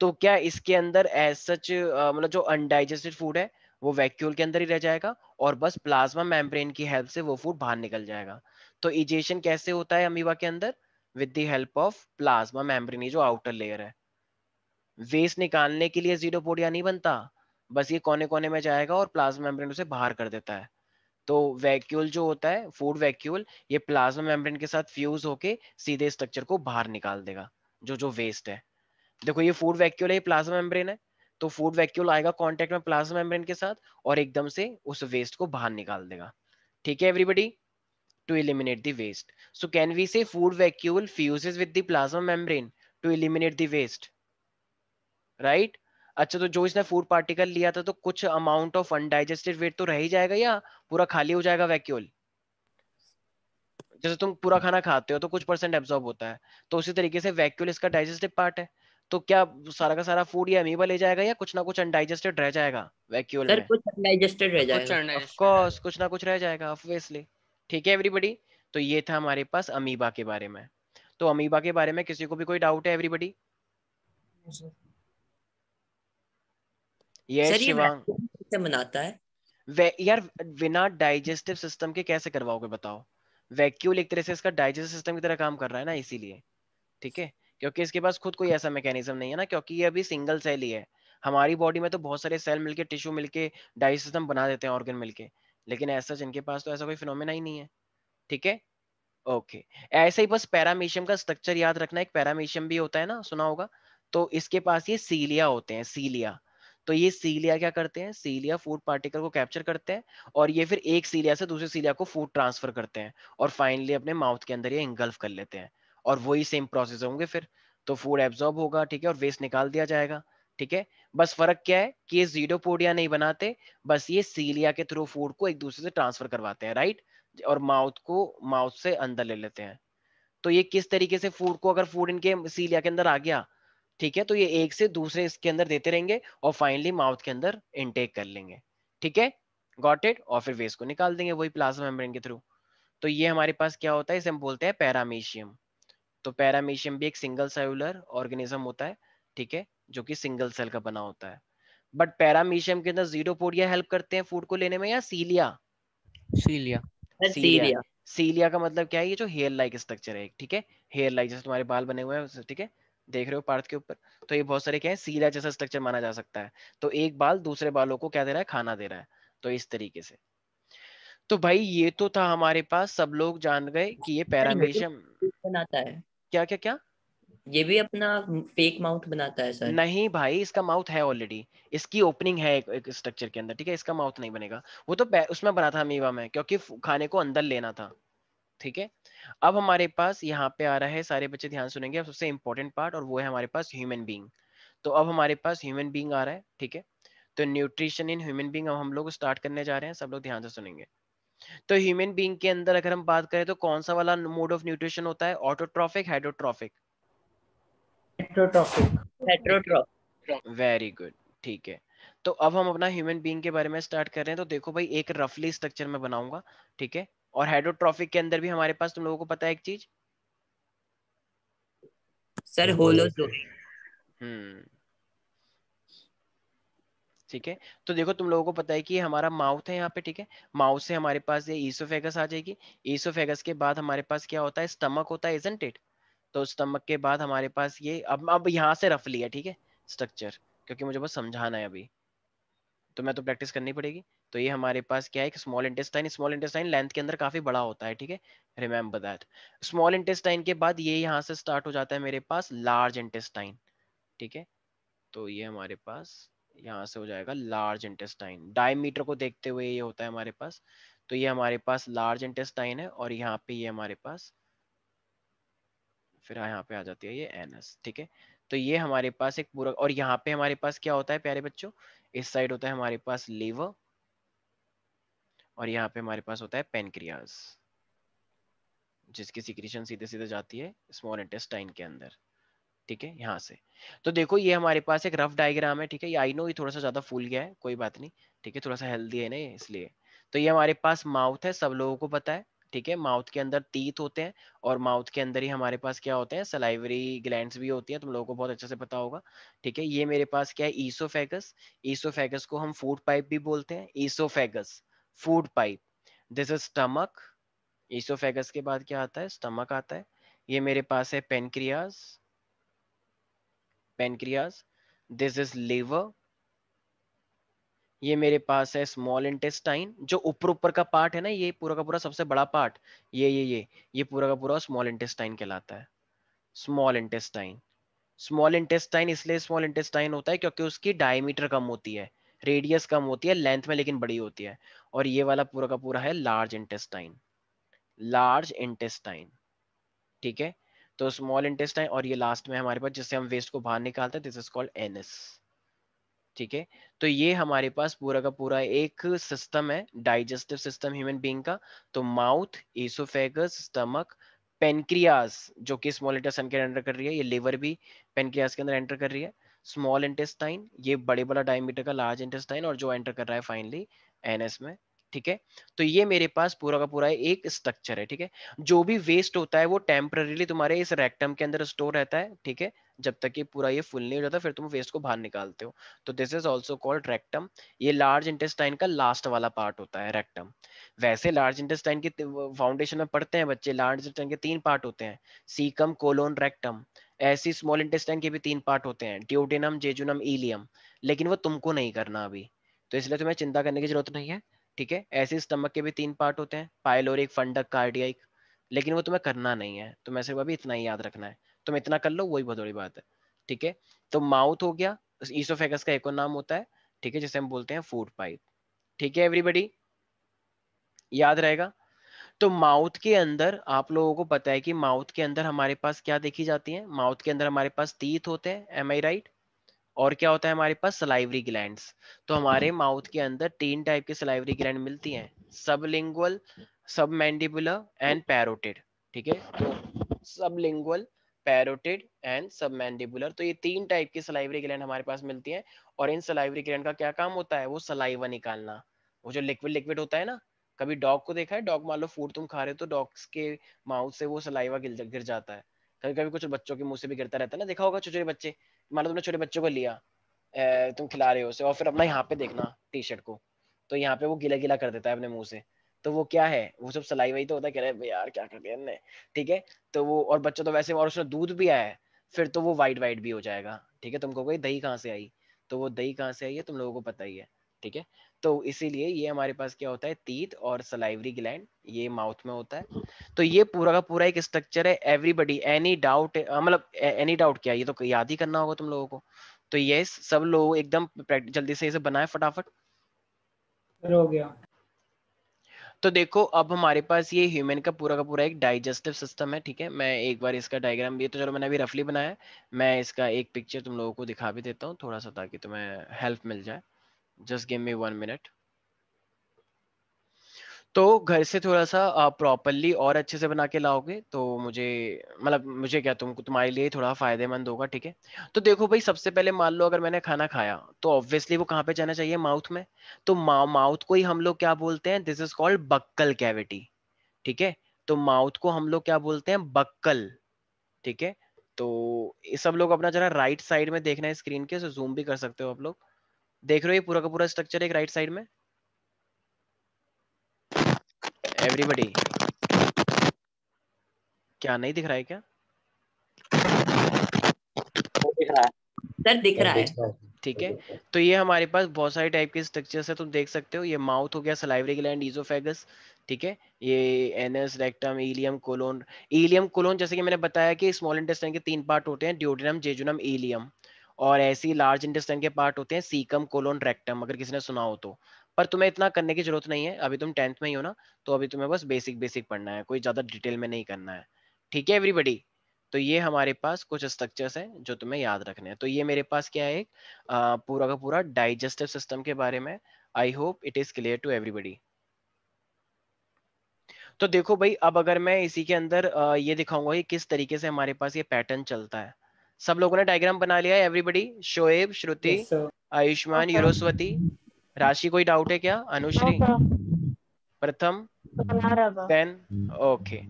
तो क्या इसके अंदर एज सच मतलब जो अनडाइजेस्टेड फूड है वो वैक्यूल के अंदर ही रह जाएगा और बस प्लाज्मा मेम्ब्रेन की हेल्प से वो फूड बाहर निकल जाएगा तो इजेशन कैसे होता है अमीबा के अंदर with the help of plasma membrane जो आउटर लेयर है वेस्ट निकालने के लिए जीरो पोडिया नहीं बनता बस ये कोने कोने में जाएगा और प्लाज्मा मेम्ब्रेन उसे बाहर कर देता है तो वैक्यूल जो होता है फूड वैक्यूल ये प्लाज्मा मेम्ब्रेन के साथ फ्यूज होके सीधे स्ट्रक्चर को बाहर निकाल देगा जो जो वेस्ट है देखो ये फूड वैक्यूल है ये प्लाज्मा मेम्ब्रेन है तो फूड वैक्यूल आएगा कॉन्टेक्ट में प्लाज्मा मेम्ब्रेन के साथ और एकदम से उस वेस्ट को बाहर निकाल देगा ठीक है everybody to eliminate the waste so can we say food vacuole fuses with the plasma membrane to eliminate the waste right अच्छा तो जो इसने फूड पार्टिकल लिया था तो कुछ अमाउंट ऑफ अनडाइजेस्टेड वेट तो रह ही जाएगा या पूरा खाली हो जाएगा वैक्यूल जैसे तुम पूरा खाना खाते हो तो कुछ परसेंट एब्जॉर्ब होता है तो उसी तरीके से वैक्यूल इसका डाइजेस्टिव पार्ट है तो क्या सारा का सारा फूड या अमीबा ले जाएगा या कुछ ना कुछ अनडाइजेस्टेड रह जाएगा वैक्यूल में कुछ अनडाइजेस्टेड रह जाएगा ऑफ कोर्स कुछ ना कुछ रह जाएगा ऑब्वियसली ठीक है एवरीबॉडी तो ये था हमारे पास अमीबा के बारे में तो अमीबा के बारे में किसी को भी कोई डाउट है एवरीबॉडी शिवांग है वे, यार बिना डाइजेस्टिव सिस्टम के कैसे करवाओगे बताओ वैक्यूल एक तरह से इसका डाइजेस्टिव सिस्टम की तरह काम कर रहा है ना इसीलिए ठीक है क्योंकि इसके पास खुद कोई ऐसा मैकेनिज्म नहीं है ना क्योंकि ये अभी सिंगल सेल ही है हमारी बॉडी में तो बहुत सारे सेल मिलके टिश्यू मिलके डाइजेस्ट सिस्टम बना देते हैं ऑर्गन मिलके लेकिन ऐसा जिनके पास तो ऐसा कोई फिनोमेना ही नहीं है ठीक है ओके ऐसे ही बस पैरामीशियम का स्ट्रक्चर याद रखना एक पैरामीशियम भी होता है ना सुना होगा तो इसके पास ये सीलिया होते हैं सीलिया तो ये सीलिया क्या करते हैं सीलिया फूड पार्टिकल को कैप्चर करते हैं और ये फिर एक सीलिया से दूसरे सीलिया को फूड ट्रांसफर करते हैं और फाइनली अपने माउथ के अंदर ये इंगल्फ कर लेते हैं और वही सेम प्रोसेस होंगे फिर तो फूड एब्जॉर्ब होगा ठीक है और वेस्ट निकाल दिया जाएगा ठीक है बस फर्क क्या है कि ये जीडोपोडिया नहीं बनाते बस ये सीलिया के थ्रू फूड को एक दूसरे से ट्रांसफर करवाते हैं राइट और माउथ को माउथ से अंदर ले लेते हैं तो ये किस तरीके से फूड को अगर फूड इनके सीलिया के अंदर आ गया ठीक है तो ये एक से दूसरे इसके अंदर देते रहेंगे और फाइनली माउथ के अंदर इनटेक कर लेंगे ठीक है गॉट इट और फिर वेस्ट को निकाल देंगे वही प्लाज्मा मेम्ब्रेन के थ्रू तो ये हमारे पास क्या होता है इसे हम बोलते हैं पैरामीशियम तो पैरामीशियम भी एक सिंगल सेलुलर ऑर्गेनिज्म होता है ठीक है जो कि सिंगल सेल का बना होता है बट पैरामीशियम के अंदर जीरोपोडिया हेल्प करते हैं फूड को लेने में या सीलिया सीलिया सीलिया सीलिया का मतलब क्या है ये जो हेयर लाइक स्ट्रक्चर है ठीक है हेयर लाइक जैसे तुम्हारे बाल बने हुए हैं ठीक है देख रहे हो पार्थ के ऊपर तो ये बहुत सारे क्या है सीला जैसा स्ट्रक्चर माना जा सकता है तो एक बाल दूसरे बालों को क्या दे रहा है खाना दे रहा है तो इस तरीके से तो भाई ये तो था हमारे पास सब लोग जान गए कि ये पैरामेशियम तो बनाता है क्या क्या क्या ये भी अपना फेक माउथ बनाता है सर नहीं भाई इसका माउथ है ऑलरेडी इसकी ओपनिंग है एक, एक स्ट्रक्चर के अंदर ठीक है इसका माउथ नहीं बनेगा वो तो उसमें बना था अमीबा में क्योंकि खाने को अंदर लेना था ठीक है अब हमारे पास यहाँ पे आ रहा है सारे बच्चे ध्यान सुनेंगे अब सबसे इंपॉर्टेंट पार्ट और वो है हमारे पास ह्यूमन बींग तो अब हमारे पास ह्यूमन बींग आ रहा है ठीक है तो न्यूट्रिशन इन ह्यूमन बींग अब हम लोग स्टार्ट करने जा रहे हैं सब लोग ध्यान से सुनेंगे तो ह्यूमन बींग के अंदर अगर हम बात करें तो कौन सा वाला मोड ऑफ न्यूट्रिशन होता है ऑटोट्रॉफिक हाइड्रोट्रॉफिक वेरी गुड ठीक है तो अब हम अपना ह्यूमन बींग के बारे में स्टार्ट कर रहे हैं तो देखो भाई एक रफली स्ट्रक्चर में बनाऊंगा ठीक है और हाइड्रोट्रॉफिक के अंदर भी हमारे पास तुम लोगों को पता है एक चीज सर हाँ, हम्म। ठीक है तो देखो तुम लोगों को पता है कि हमारा माउथ है यहाँ पे ठीक है माउथ से हमारे पास ये ईसोफेगस आ जाएगी ईसोफेगस के बाद हमारे पास क्या होता है स्टमक होता है इजेंट इट तो स्टमक के बाद हमारे पास ये अब अब यहाँ से रफ लिया ठीक है स्ट्रक्चर क्योंकि मुझे बस समझाना है अभी तो मैं तो प्रैक्टिस करनी पड़ेगी तो ये हमारे पास क्या है small intestine small intestine length के अंदर काफी बड़ा होता है ठीक है रिमेम्बर दैट स्मॉल इंटेस्टाइन के बाद ये यहाँ से स्टार्ट हो जाता है मेरे पास लार्ज इंटेस्टाइन ठीक है तो ये हमारे पास यहाँ से हो जाएगा लार्ज इंटेस्टाइन डायमीटर को देखते हुए ये होता है हमारे पास तो ये हमारे पास लार्ज इंटेस्टाइन है और यहाँ पे ये हमारे पास फिर यहाँ पे आ जाती है ये एनएस ठीक है तो ये हमारे पास एक पूरा और यहाँ पे हमारे पास क्या होता है प्यारे बच्चों इस साइड होता है हमारे पास लीवर और यहाँ पे हमारे पास होता है पेनक्रियाज जिसकी सिक्रीशन सीधे सीधे जाती है स्मॉल इंटेस्टाइन के अंदर ठीक है यहाँ से तो देखो ये हमारे पास एक रफ डायग्राम है ठीक है ये आई नो ये थोड़ा सा ज्यादा फूल गया है कोई बात नहीं ठीक है थोड़ा सा हेल्दी है ना इसलिए तो ये हमारे पास माउथ है सब लोगों को पता है ठीक है माउथ के अंदर तीत होते हैं और माउथ के अंदर ही हमारे पास क्या होते हैं सलाइवरी ग्लैंड्स भी होती है तुम लोगों को बहुत अच्छे से पता होगा ठीक है ये मेरे पास क्या है ईसोफेगस ईसोफेगस को हम फूड पाइप भी बोलते हैं oesophagus food pipe this is stomach oesophagus के बाद क्या आता है स्टमक आता है ये मेरे पास है pancreas pancreas this is liver ये मेरे पास है स्मॉल इंटेस्टाइन जो ऊपर ऊपर का पार्ट है ना ये पूरा का पूरा सबसे बड़ा पार्ट ये ये ये ये पूरा का पूरा स्मॉल इंटेस्टाइन कहलाता है स्मॉल इंटेस्टाइन स्मॉल इंटेस्टाइन इसलिए स्मॉल इंटेस्टाइन होता है क्योंकि उसकी डायमीटर कम होती है रेडियस कम होती है लेंथ में लेकिन बड़ी होती है और ये वाला पूरा का पूरा है लार्ज इंटेस्टाइन लार्ज इंटेस्टाइन ठीक है तो स्मॉल इंटेस्टाइन और ये लास्ट में हमारे पास जिससे हम वेस्ट को बाहर निकालते हैं दिस इज कॉल्ड एनस ठीक है तो ये हमारे पास पूरा का पूरा एक सिस्टम है डाइजेस्टिव सिस्टम ह्यूमन बीइंग का तो माउथ एसोफेगस स्टमक पेनक्रियाज जो कि स्मॉल इंटेस्टाइन के अंदर कर रही है ये लिवर भी पेनक्रियाज के अंदर एंटर कर रही है स्मॉल इंटेस्टाइन ये बड़े बड़ा डायमीटर का लार्ज इंटेस्टाइन और जो एंटर कर रहा है फाइनली एनएस में ठीक है तो ये मेरे पास पूरा का पूरा एक स्ट्रक्चर है ठीक है जो भी वेस्ट होता है वो टेम्पररीली तुम्हारे इस रेक्टम के अंदर स्टोर रहता है ठीक है जब तक ये पूरा ये फुल नहीं हो जाता फिर तुम वेस्ट को बाहर निकालते हो तो this is also called rectum ये लार्ज इंटेस्टाइन का लास्ट वाला पार्ट होता है रेक्टम वैसे लार्ज इंटेस्टाइन के फाउंडेशन में पढ़ते हैं बच्चे लार्ज इंटेस्टाइन के तीन पार्ट होते हैं सीकम कोलोन रेक्टम ऐसी स्मॉल इंटेस्टाइन के भी तीन पार्ट होते हैं ड्यूडेनम जेजुनम इलियम लेकिन वो तुमको नहीं करना अभी तो इसलिए तुम्हें चिंता करने की जरूरत नहीं है ठीक है ऐसे स्टमक के भी तीन पार्ट होते हैं पायलोरिक फंडक कार्डिया लेकिन वो तुम्हें करना नहीं है तुम्हें सिर्फ अभी इतना ही याद रखना है तुम इतना कर लो वही बहुत बड़ी बात है ठीक है तो माउथ हो गया ईसोफेगस का एक और नाम होता है ठीक है जिसे हम बोलते हैं फूड पाइप ठीक है एवरीबडी याद रहेगा तो माउथ के अंदर आप लोगों को पता है कि माउथ के अंदर हमारे पास क्या देखी जाती है माउथ के अंदर हमारे पास तीत होते हैं एम आई राइट और क्या होता है हमारे पास सलाइवरी ग्लैंड तो हमारे हम्म। माउथ के अंदर तीन टाइप के सलाइवरी ग्लैंड मिलती हैं सब मैंडिबुलर एंड पैरोटेड ठीक है तो लिंगुअल पैरोटेड एंड मैंडिबुलर तो ये तीन टाइप की सलाइवरी ग्लैंड हमारे पास मिलती हैं और इन सलाइवरी ग्लैंड का क्या काम होता है वो सलाइवा निकालना वो जो लिक्विड लिक्विड होता है ना कभी डॉग को देखा है डॉग मान लो फूड तुम खा रहे हो तो डॉग्स के माउथ से वो सलाइवा गिर गिर जाता है कभी कभी कुछ बच्चों के मुंह से भी गिरता रहता है ना देखा होगा छोटे छोटे बच्चे मान लो तुमने छोटे बच्चों को लिया तुम खिला रहे हो उसे और फिर अपना यहाँ पे देखना टी शर्ट को तो यहाँ पे वो गीला गीला कर देता है अपने मुंह से तो वो क्या है वो सब सलाई वही तो होता है कह रहे यार क्या कर दिया ठीक है तो वो और बच्चा तो वैसे और उसमें दूध भी आया है फिर तो वो वाइट वाइट भी हो जाएगा ठीक है तुमको कोई दही कहाँ से आई तो वो दही कहाँ से आई है तुम लोगों को पता ही है ठीक है तो इसीलिए ये हमारे पास क्या होता है तीत और सलाइवरी ग्लैंड ये माउथ में होता है तो ये पूरा का पूरा एक स्ट्रक्चर है एवरीबडी एनी डाउट मतलब एनी डाउट क्या ये तो याद ही करना होगा तुम लोगों को तो ये सब लोग एकदम जल्दी से इसे बनाए फटाफट हो गया तो देखो अब हमारे पास ये ह्यूमन का पूरा का पूरा एक डाइजेस्टिव सिस्टम है ठीक है मैं एक बार इसका डायग्राम भी तो चलो मैंने अभी रफली बनाया मैं इसका एक पिक्चर तुम लोगों को दिखा भी देता हूँ थोड़ा सा ताकि तुम्हें हेल्प मिल जाए just give me one minute तो घर से थोड़ा सा प्रॉपरली और अच्छे से बना के लाओगे तो मुझे मतलब मुझे क्या तुम तुम्हारे लिए थोड़ा फायदेमंद होगा ठीक है तो देखो भाई सबसे पहले मान लो अगर मैंने खाना खाया तो ऑब्वियसली वो कहाँ पे जाना चाहिए माउथ में तो माउथ को ही हम लोग क्या बोलते हैं this is called buccal cavity ठीक है तो माउथ को हम लोग क्या बोलते हैं बक्कल ठीक है तो सब लोग अपना जरा राइट साइड में देखना है स्क्रीन के जूम भी कर सकते हो आप लोग देख रहे हो ये पूरा का पूरा स्ट्रक्चर एक राइट साइड में एवरीबडी क्या नहीं दिख रहा है क्या दिख रहा है सर दिख रहा है ठीक है तो ये हमारे पास बहुत सारे टाइप के स्ट्रक्चर्स है तुम देख सकते हो ये माउथ हो गया सलाइवरी ग्लैंड इजोफेगस ठीक है ये anus rectum ileum colon ileum colon जैसे कि मैंने बताया कि स्मॉल इंटेस्टाइन के तीन पार्ट होते हैं ड्योडिनम जेजुनम ईलियम और ऐसी लार्ज इंटेस्टाइन के पार्ट होते हैं सीकम कोलोन रेक्टम अगर किसी ने सुना हो तो पर तुम्हें इतना करने की जरूरत नहीं है अभी तुम टेंथ में ही हो ना तो अभी तुम्हें बस बेसिक बेसिक पढ़ना है कोई ज्यादा डिटेल में नहीं करना है ठीक है एवरीबडी तो ये हमारे पास कुछ स्ट्रक्चर्स हैं जो तुम्हें याद रखने हैं तो ये मेरे पास क्या है एक पूरा का पूरा डाइजेस्टिव सिस्टम के बारे में I hope it is clear to everybody तो देखो भाई अब अगर मैं इसी के अंदर ये दिखाऊंगा कि किस तरीके से हमारे पास ये पैटर्न चलता है सब लोगों ने डायग्राम बना लिया है एवरीबडी शोएब श्रुति आयुष्मान okay. यूरोस्वती राशि कोई डाउट है क्या अनुश्री प्रथम पेन ओके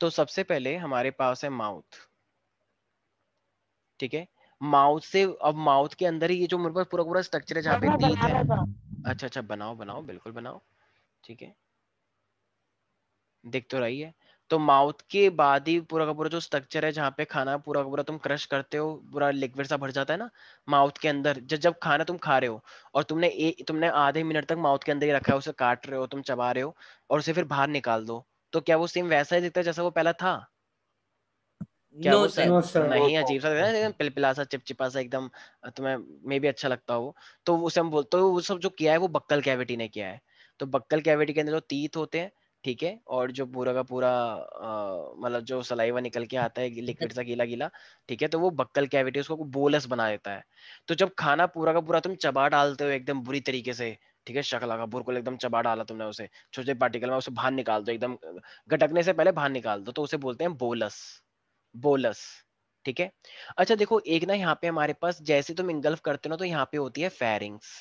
तो सबसे पहले हमारे पास है माउथ ठीक है माउथ से अब माउथ के अंदर ही ये जो मेरे पास पूरा पूरा स्ट्रक्चर है जहाँ पे टीथ है अच्छा अच्छा बनाओ बनाओ बिल्कुल बनाओ ठीक है देख तो रही है तो माउथ के बाद ही पूरा का पूरा जो स्ट्रक्चर है जहाँ पे खाना पूरा का पूरा तुम क्रश करते हो पूरा लिक्विड सा भर जाता है ना माउथ के अंदर जब जब खाना तुम खा रहे हो और तुमने ए, तुमने आधे मिनट तक माउथ के अंदर ही रखा है उसे काट रहे हो तुम चबा रहे हो और उसे फिर बाहर निकाल दो तो क्या वो सेम वैसा ही दिखता है जैसा वो पहला था क्या no, sir. No, sir. नहीं अजीब सा एकदम पिलपिला सा चिपचिपा सा एकदम तुम्हें मे भी अच्छा लगता हो तो उसे हम बोलते तो वो सब जो किया है वो बक्कल कैविटी ने किया है तो बक्कल कैविटी के अंदर जो तीत होते हैं ठीक है और जो पूरा का पूरा मतलब जो सलाइवा निकल के आता है लिक्विड सा गीला गीला ठीक है तो वो बक्कल कैविटी उसको बोलस बना देता है तो जब खाना पूरा का पूरा तुम चबा डालते हो एकदम बुरी तरीके से ठीक है शक्ल का बुरकुल एकदम चबा डाला तुमने उसे छोटे पार्टिकल में उसे बाहर निकाल दो एकदम गटकने से पहले बाहर निकाल दो तो उसे बोलते हैं बोलस बोलस ठीक है अच्छा देखो एक ना यहाँ पे हमारे पास जैसे तुम इंगल्फ करते हो तो यहाँ पे होती है फेरिंग्स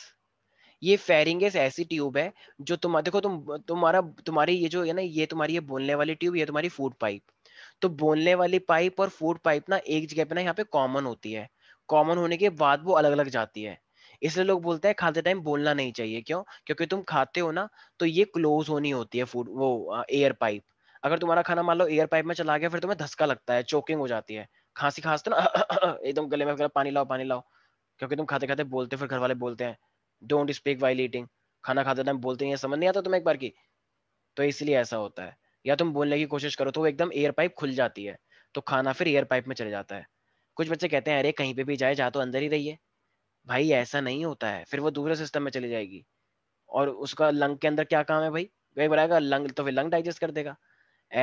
ये एस ऐसी ट्यूब है जो तुम देखो तुम तुम्हारा तुम्हारी ये जो है ना ये तुम्हारी ये बोलने वाली ट्यूब ये तुम्हारी फूड पाइप तो बोलने वाली पाइप और फूड पाइप ना एक जगह पे ना यहाँ पे कॉमन होती है कॉमन होने के बाद वो अलग अलग जाती है इसलिए लोग बोलते हैं खाते टाइम बोलना नहीं चाहिए क्यों क्योंकि तुम खाते हो ना तो ये क्लोज होनी होती है फूड वो एयर पाइप अगर तुम्हारा खाना मान लो एयर पाइप में चला गया फिर तुम्हें धसका लगता है चोकिंग हो जाती है खांसी खांसते तो ना एकदम गले में पानी लाओ पानी लाओ क्योंकि तुम खाते खाते बोलते फिर घर वाले बोलते हैं डोंट स्पीक वाइल ईटिंग खाना खाते टाइम बोलते नहीं समझ नहीं आता तुम्हें एक बार की तो इसलिए ऐसा होता है या तुम बोलने की कोशिश करो तो वो एकदम एयर पाइप खुल जाती है तो खाना फिर एयर पाइप में चले जाता है कुछ बच्चे कहते हैं अरे कहीं पे भी जाए जा तो अंदर ही रहिए भाई ऐसा नहीं होता है फिर वो दूसरे सिस्टम में चली जाएगी और उसका लंग के अंदर क्या काम है भाई कई बढ़ाएगा लंग तो फिर लंग डाइजेस्ट कर देगा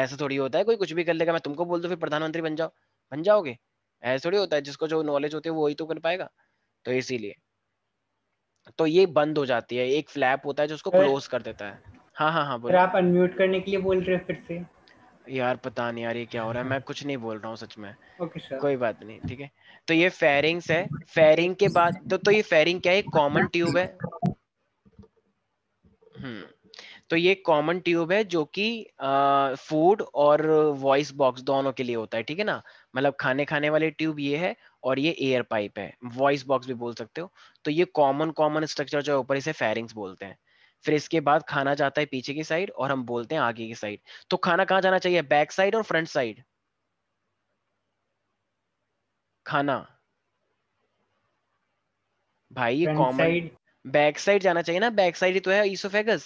ऐसा थोड़ी होता है कोई कुछ भी कर लेगा मैं तुमको बोल दूँ फिर प्रधानमंत्री बन जाओ बन जाओगे ऐसा थोड़ी होता है जिसको जो नॉलेज होती है वही तो कर पाएगा तो इसीलिए तो ये बंद हो जाती है एक फ्लैप होता है जो उसको क्लोज कर देता है हाँ हाँ हाँ बोलो आप अनम्यूट करने के लिए बोल रहे हो फिर से यार पता नहीं यार ये क्या हो रहा है हाँ। मैं कुछ नहीं बोल रहा हूँ सच में ओके सर कोई बात नहीं ठीक है तो ये फेरिंग्स है फेरिंग के बाद तो तो ये फेरिंग क्या है कॉमन ट्यूब है हम्म तो ये कॉमन ट्यूब है जो कि फूड और वॉइस बॉक्स दोनों के लिए होता है ठीक है ना मतलब खाने खाने वाली ट्यूब ये है और ये एयर पाइप है वॉइस बॉक्स भी बोल सकते हो तो ये कॉमन कॉमन स्ट्रक्चर जो है ऊपर इसे फेरिंग्स बोलते हैं फिर इसके बाद खाना जाता है पीछे की साइड और हम बोलते हैं आगे की साइड तो खाना कहाँ जाना चाहिए बैक साइड और फ्रंट साइड खाना भाई ये कॉमन बैक साइड जाना चाहिए ना बैक साइड ही तो है ईसोफेगस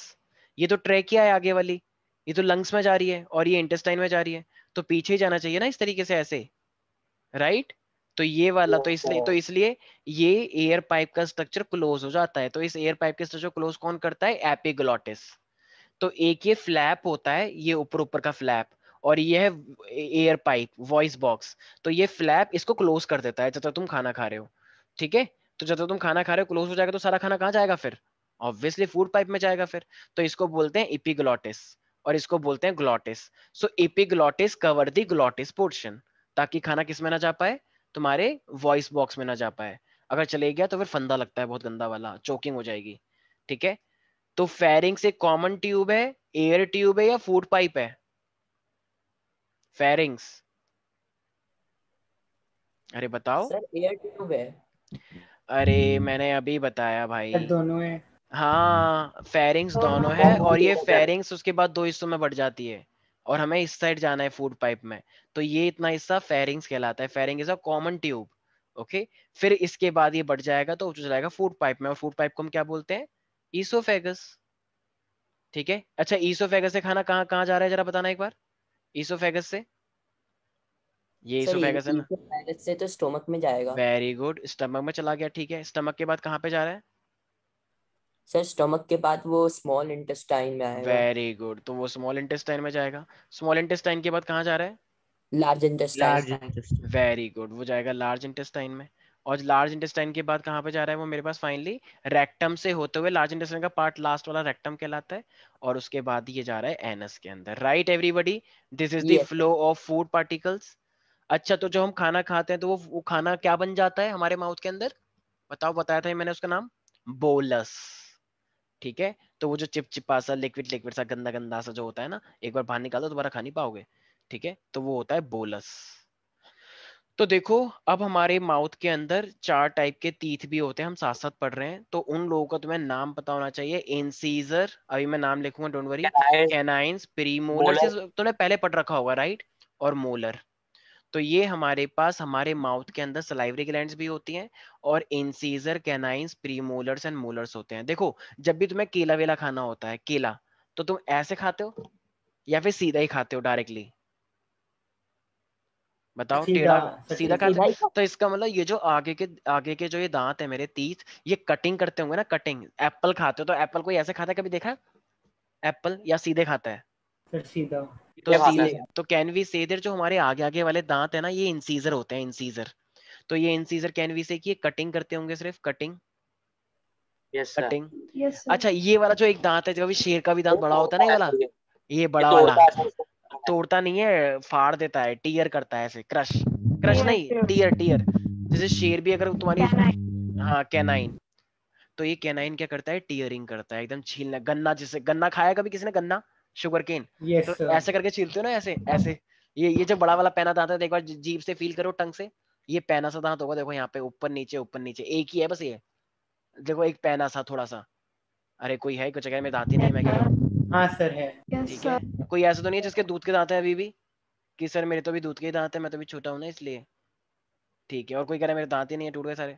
ये तो ट्रेकिया है आगे वाली ये तो लंग्स में जा रही है और ये इंटेस्टाइन में जा रही है तो पीछे जाना चाहिए ना इस तरीके से ऐसे राइट तो ये वाला तो इसलिए तो इसलिए ये एयर पाइप का स्ट्रक्चर क्लोज हो जाता है तो इस एयर पाइप के स्ट्रक्चर क्लोज कौन करता है एपिग्लॉटिस तो एक ये फ्लैप होता है ये ऊपर ऊपर का फ्लैप और ये है एयर पाइप वॉइस बॉक्स तो ये फ्लैप इसको क्लोज कर देता है जब तक तुम खाना खा रहे हो ठीक है तो जब तक तुम खाना खा रहे हो क्लोज हो जाएगा तो सारा खाना कहाँ जाएगा फिर ऑब्वियसली फूड पाइप में जाएगा फिर तो इसको बोलते हैं इपिग्लॉटिस और इसको बोलते हैं glottis so epiglottis cover the glottis portion ताकि खाना किसमें ना जा पाए तुम्हारे वॉइस बॉक्स में ना जा पाए अगर चले गया तो फिर फंदा लगता है बहुत गंदा वाला चोकिंग हो जाएगी ठीक है तो फेरिंग्स एक कॉमन ट्यूब है एयर ट्यूब है या फूड पाइप है फेरिंग्स अरे बताओ एयर ट्यूब है अरे मैंने अभी बताया भाई दोनों है हाँ फेरिंग्स हाँ, दोनों हाँ, है हाँ, और ये फेरिंग्स उसके बाद दो हिस्सों में बढ़ जाती है और हमें इस साइड जाना है फूड पाइप में तो ये इतना हिस्सा फेरिंग्स कहलाता है pharynx is a common tube okay फिर इसके बाद ये बढ़ जाएगा तो जाएगा फूड पाइप में और फूड पाइप को हम क्या बोलते हैं ईसोफेगस ठीक है अच्छा ईसोफेगस से खाना कहाँ कहाँ जा रहा है जरा बताना एक बार ईसोफेगस से ये ईसोफेगस है ना से तो स्टोमक में जाएगा वेरी गुड स्टमक में चला गया ठीक है स्टमक के बाद कहाँ पे जा रहा है सर स्टमक के बाद वो स्मॉल इंटेस्टाइन में आएगा वेरी गुड तो वो स्मॉल इंटेस्टाइन में जाएगा स्मॉल इंटेस्टाइन के बाद कहाँ जा रहा है लार्ज इंटेस्टाइन वेरी गुड वो जाएगा लार्ज इंटेस्टाइन में और लार्ज इंटेस्टाइन के बाद कहाँ पे जा रहा है वो मेरे पास फाइनली रेक्टम से होते हुए लार्ज इंटेस्टाइन का पार्ट लास्ट वाला रेक्टम कहलाता है और उसके बाद ये जा रहा है एनस के अंदर right everybody this is the flow of food particles अच्छा तो जो हम खाना खाते हैं तो वो, वो खाना क्या बन जाता है हमारे माउथ के अंदर बताओ बताया था मैंने उसका नाम बोलस ठीक है तो वो जो चिपचिपा सा लिक्विड लिक्विड सा गंदा गंदा सा जो होता है ना एक बार बाहर निकालो दोबारा खा नहीं पाओगे ठीक है तो वो होता है बोलस तो देखो अब हमारे माउथ के अंदर चार टाइप के तीथ भी होते हैं हम साथ साथ पढ़ रहे हैं तो उन लोगों का तुम्हें नाम पता होना चाहिए एनसीजर अभी मैं नाम लिखूंगा डोंट वरी कैनाइंस प्रीमोलर तुमने पहले पढ़ रखा होगा राइट और मोलर तो ये हमारे पास हमारे माउथ के अंदर सलाइवरी ग्लैंड भी होती हैं और incisors canines premolars and molars होते हैं देखो जब भी तुम्हें केला वेला खाना होता है केला तो तुम ऐसे खाते हो या फिर सीधा ही खाते हो डायरेक्टली बताओ टेढ़ा सीधा खाते हो तो इसका मतलब ये जो आगे के आगे के जो ये दांत है मेरे तीस ये कटिंग करते होंगे ना कटिंग एप्पल खाते हो तो एप्पल कोई ऐसे खाता है कभी देखा एप्पल या सीधे खाता है सीधा तो तो कैन वी से जो हमारे आगे आगे वाले दांत है ना ये इंसीजर होते हैं इंसीजर तो ये इंसीजर कैन वी से की कटिंग करते होंगे सिर्फ कटिंग yes, कटिंग yes, अच्छा ये वाला जो एक दांत है जो शेर का भी दांत बड़ा होता है ना ये वाला ये बड़ा वाला तोड़ता नहीं है फाड़ देता है टीयर करता है ऐसे क्रश क्रश नहीं टीयर टीयर जैसे शेर भी अगर तुम्हारी हाँ कैनाइन तो ये कैनाइन क्या करता है टीयरिंग करता है एकदम छीलना गन्ना जैसे गन्ना खाया कभी किसी ने गन्ना शुगर केन yes, तो ऐसे करके छीलते हो ना ऐसे ऐसे ये ये जो बड़ा वाला पहना दांत है देखो जीप से फील करो टंग से ये पहना सा दांत होगा देखो यहाँ पे ऊपर नीचे ऊपर नीचे एक ही है बस ये देखो एक पहना सा थोड़ा सा अरे कोई है कुछ में दांत ही नहीं मैं हाँ सर है ठीक है कोई ऐसा तो नहीं है जिसके दूध के दांत है अभी भी कि सर मेरे तो भी दूध के ही दांत है मैं तो भी छोटा हूँ ना इसलिए ठीक है और कोई कह रहा है मेरे दांत ही नहीं है टूट गए सारे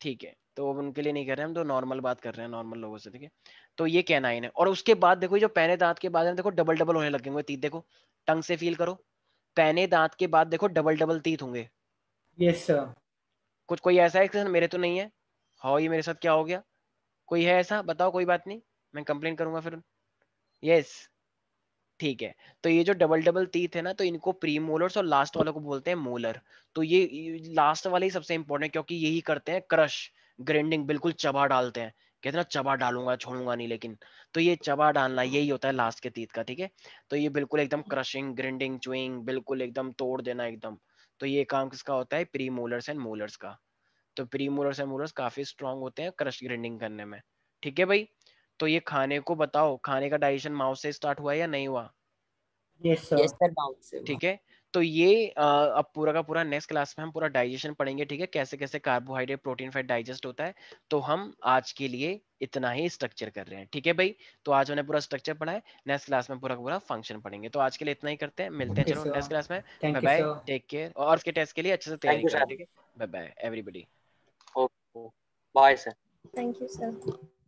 ठीक है तो उनके लिए नहीं कर रहे हम तो नॉर्मल बात कर रहे हैं नॉर्मल लोगों से ठीक है तो ये कहना है और उसके बाद देखो जो पहने दांत के बाद देखो डबल डबल होने लगेंगे तीत देखो टंग से फील करो पहने दांत के बाद देखो डबल डबल तीत होंगे यस सर कुछ कोई ऐसा है मेरे तो नहीं है हाउ ये मेरे साथ क्या हो गया कोई है ऐसा बताओ कोई बात नहीं मैं कंप्लेन करूंगा फिर यस yes. ठीक है तो ये जो डबल डबल तीथ है ना तो इनको प्री मोलर्स और लास्ट वालों को बोलते हैं मोलर तो ये लास्ट वाले ही सबसे इंपॉर्टेंट क्योंकि यही करते हैं क्रश ग्राइंडिंग बिल्कुल चबा डालते हैं कहते ना चबा डालूंगा छोड़ूंगा नहीं लेकिन तो ये चबा डालना यही होता है लास्ट के तीत का ठीक है तो ये बिल्कुल एकदम क्रशिंग ग्रेंडिंग चुइंग बिल्कुल एकदम तोड़ देना एकदम तो ये काम किसका होता है प्री मोलर्स एंड मोलर्स का तो प्री मोलर्स एंड मोलर्स काफी स्ट्रांग होते हैं क्रश ग्रेंडिंग करने में ठीक है भाई तो ये खाने को बताओ खाने का डाइजेशन माउथ से स्टार्ट हुआ या नहीं हुआ ठीक yes, माउथ से है तो ये आ, अब पूरा का पूरा नेक्स्ट क्लास में हम पूरा डाइजेशन पढ़ेंगे ठीक है कैसे कैसे कार्बोहाइड्रेट प्रोटीन फैट डाइजेस्ट होता है तो हम आज के लिए इतना ही स्ट्रक्चर कर रहे हैं ठीक है भाई तो आज हमने पूरा स्ट्रक्चर पढ़ा है नेक्स्ट क्लास में पूरा पूरा फंक्शन पढ़ेंगे तो आज के लिए इतना ही करते हैं मिलते हैं चलो नेक्स्ट क्लास में बाय बाय टेक केयर और इसके टेस्ट के लिए अच्छे से तैयारी करें ठीक है bye bye everybody bye sir thank you sir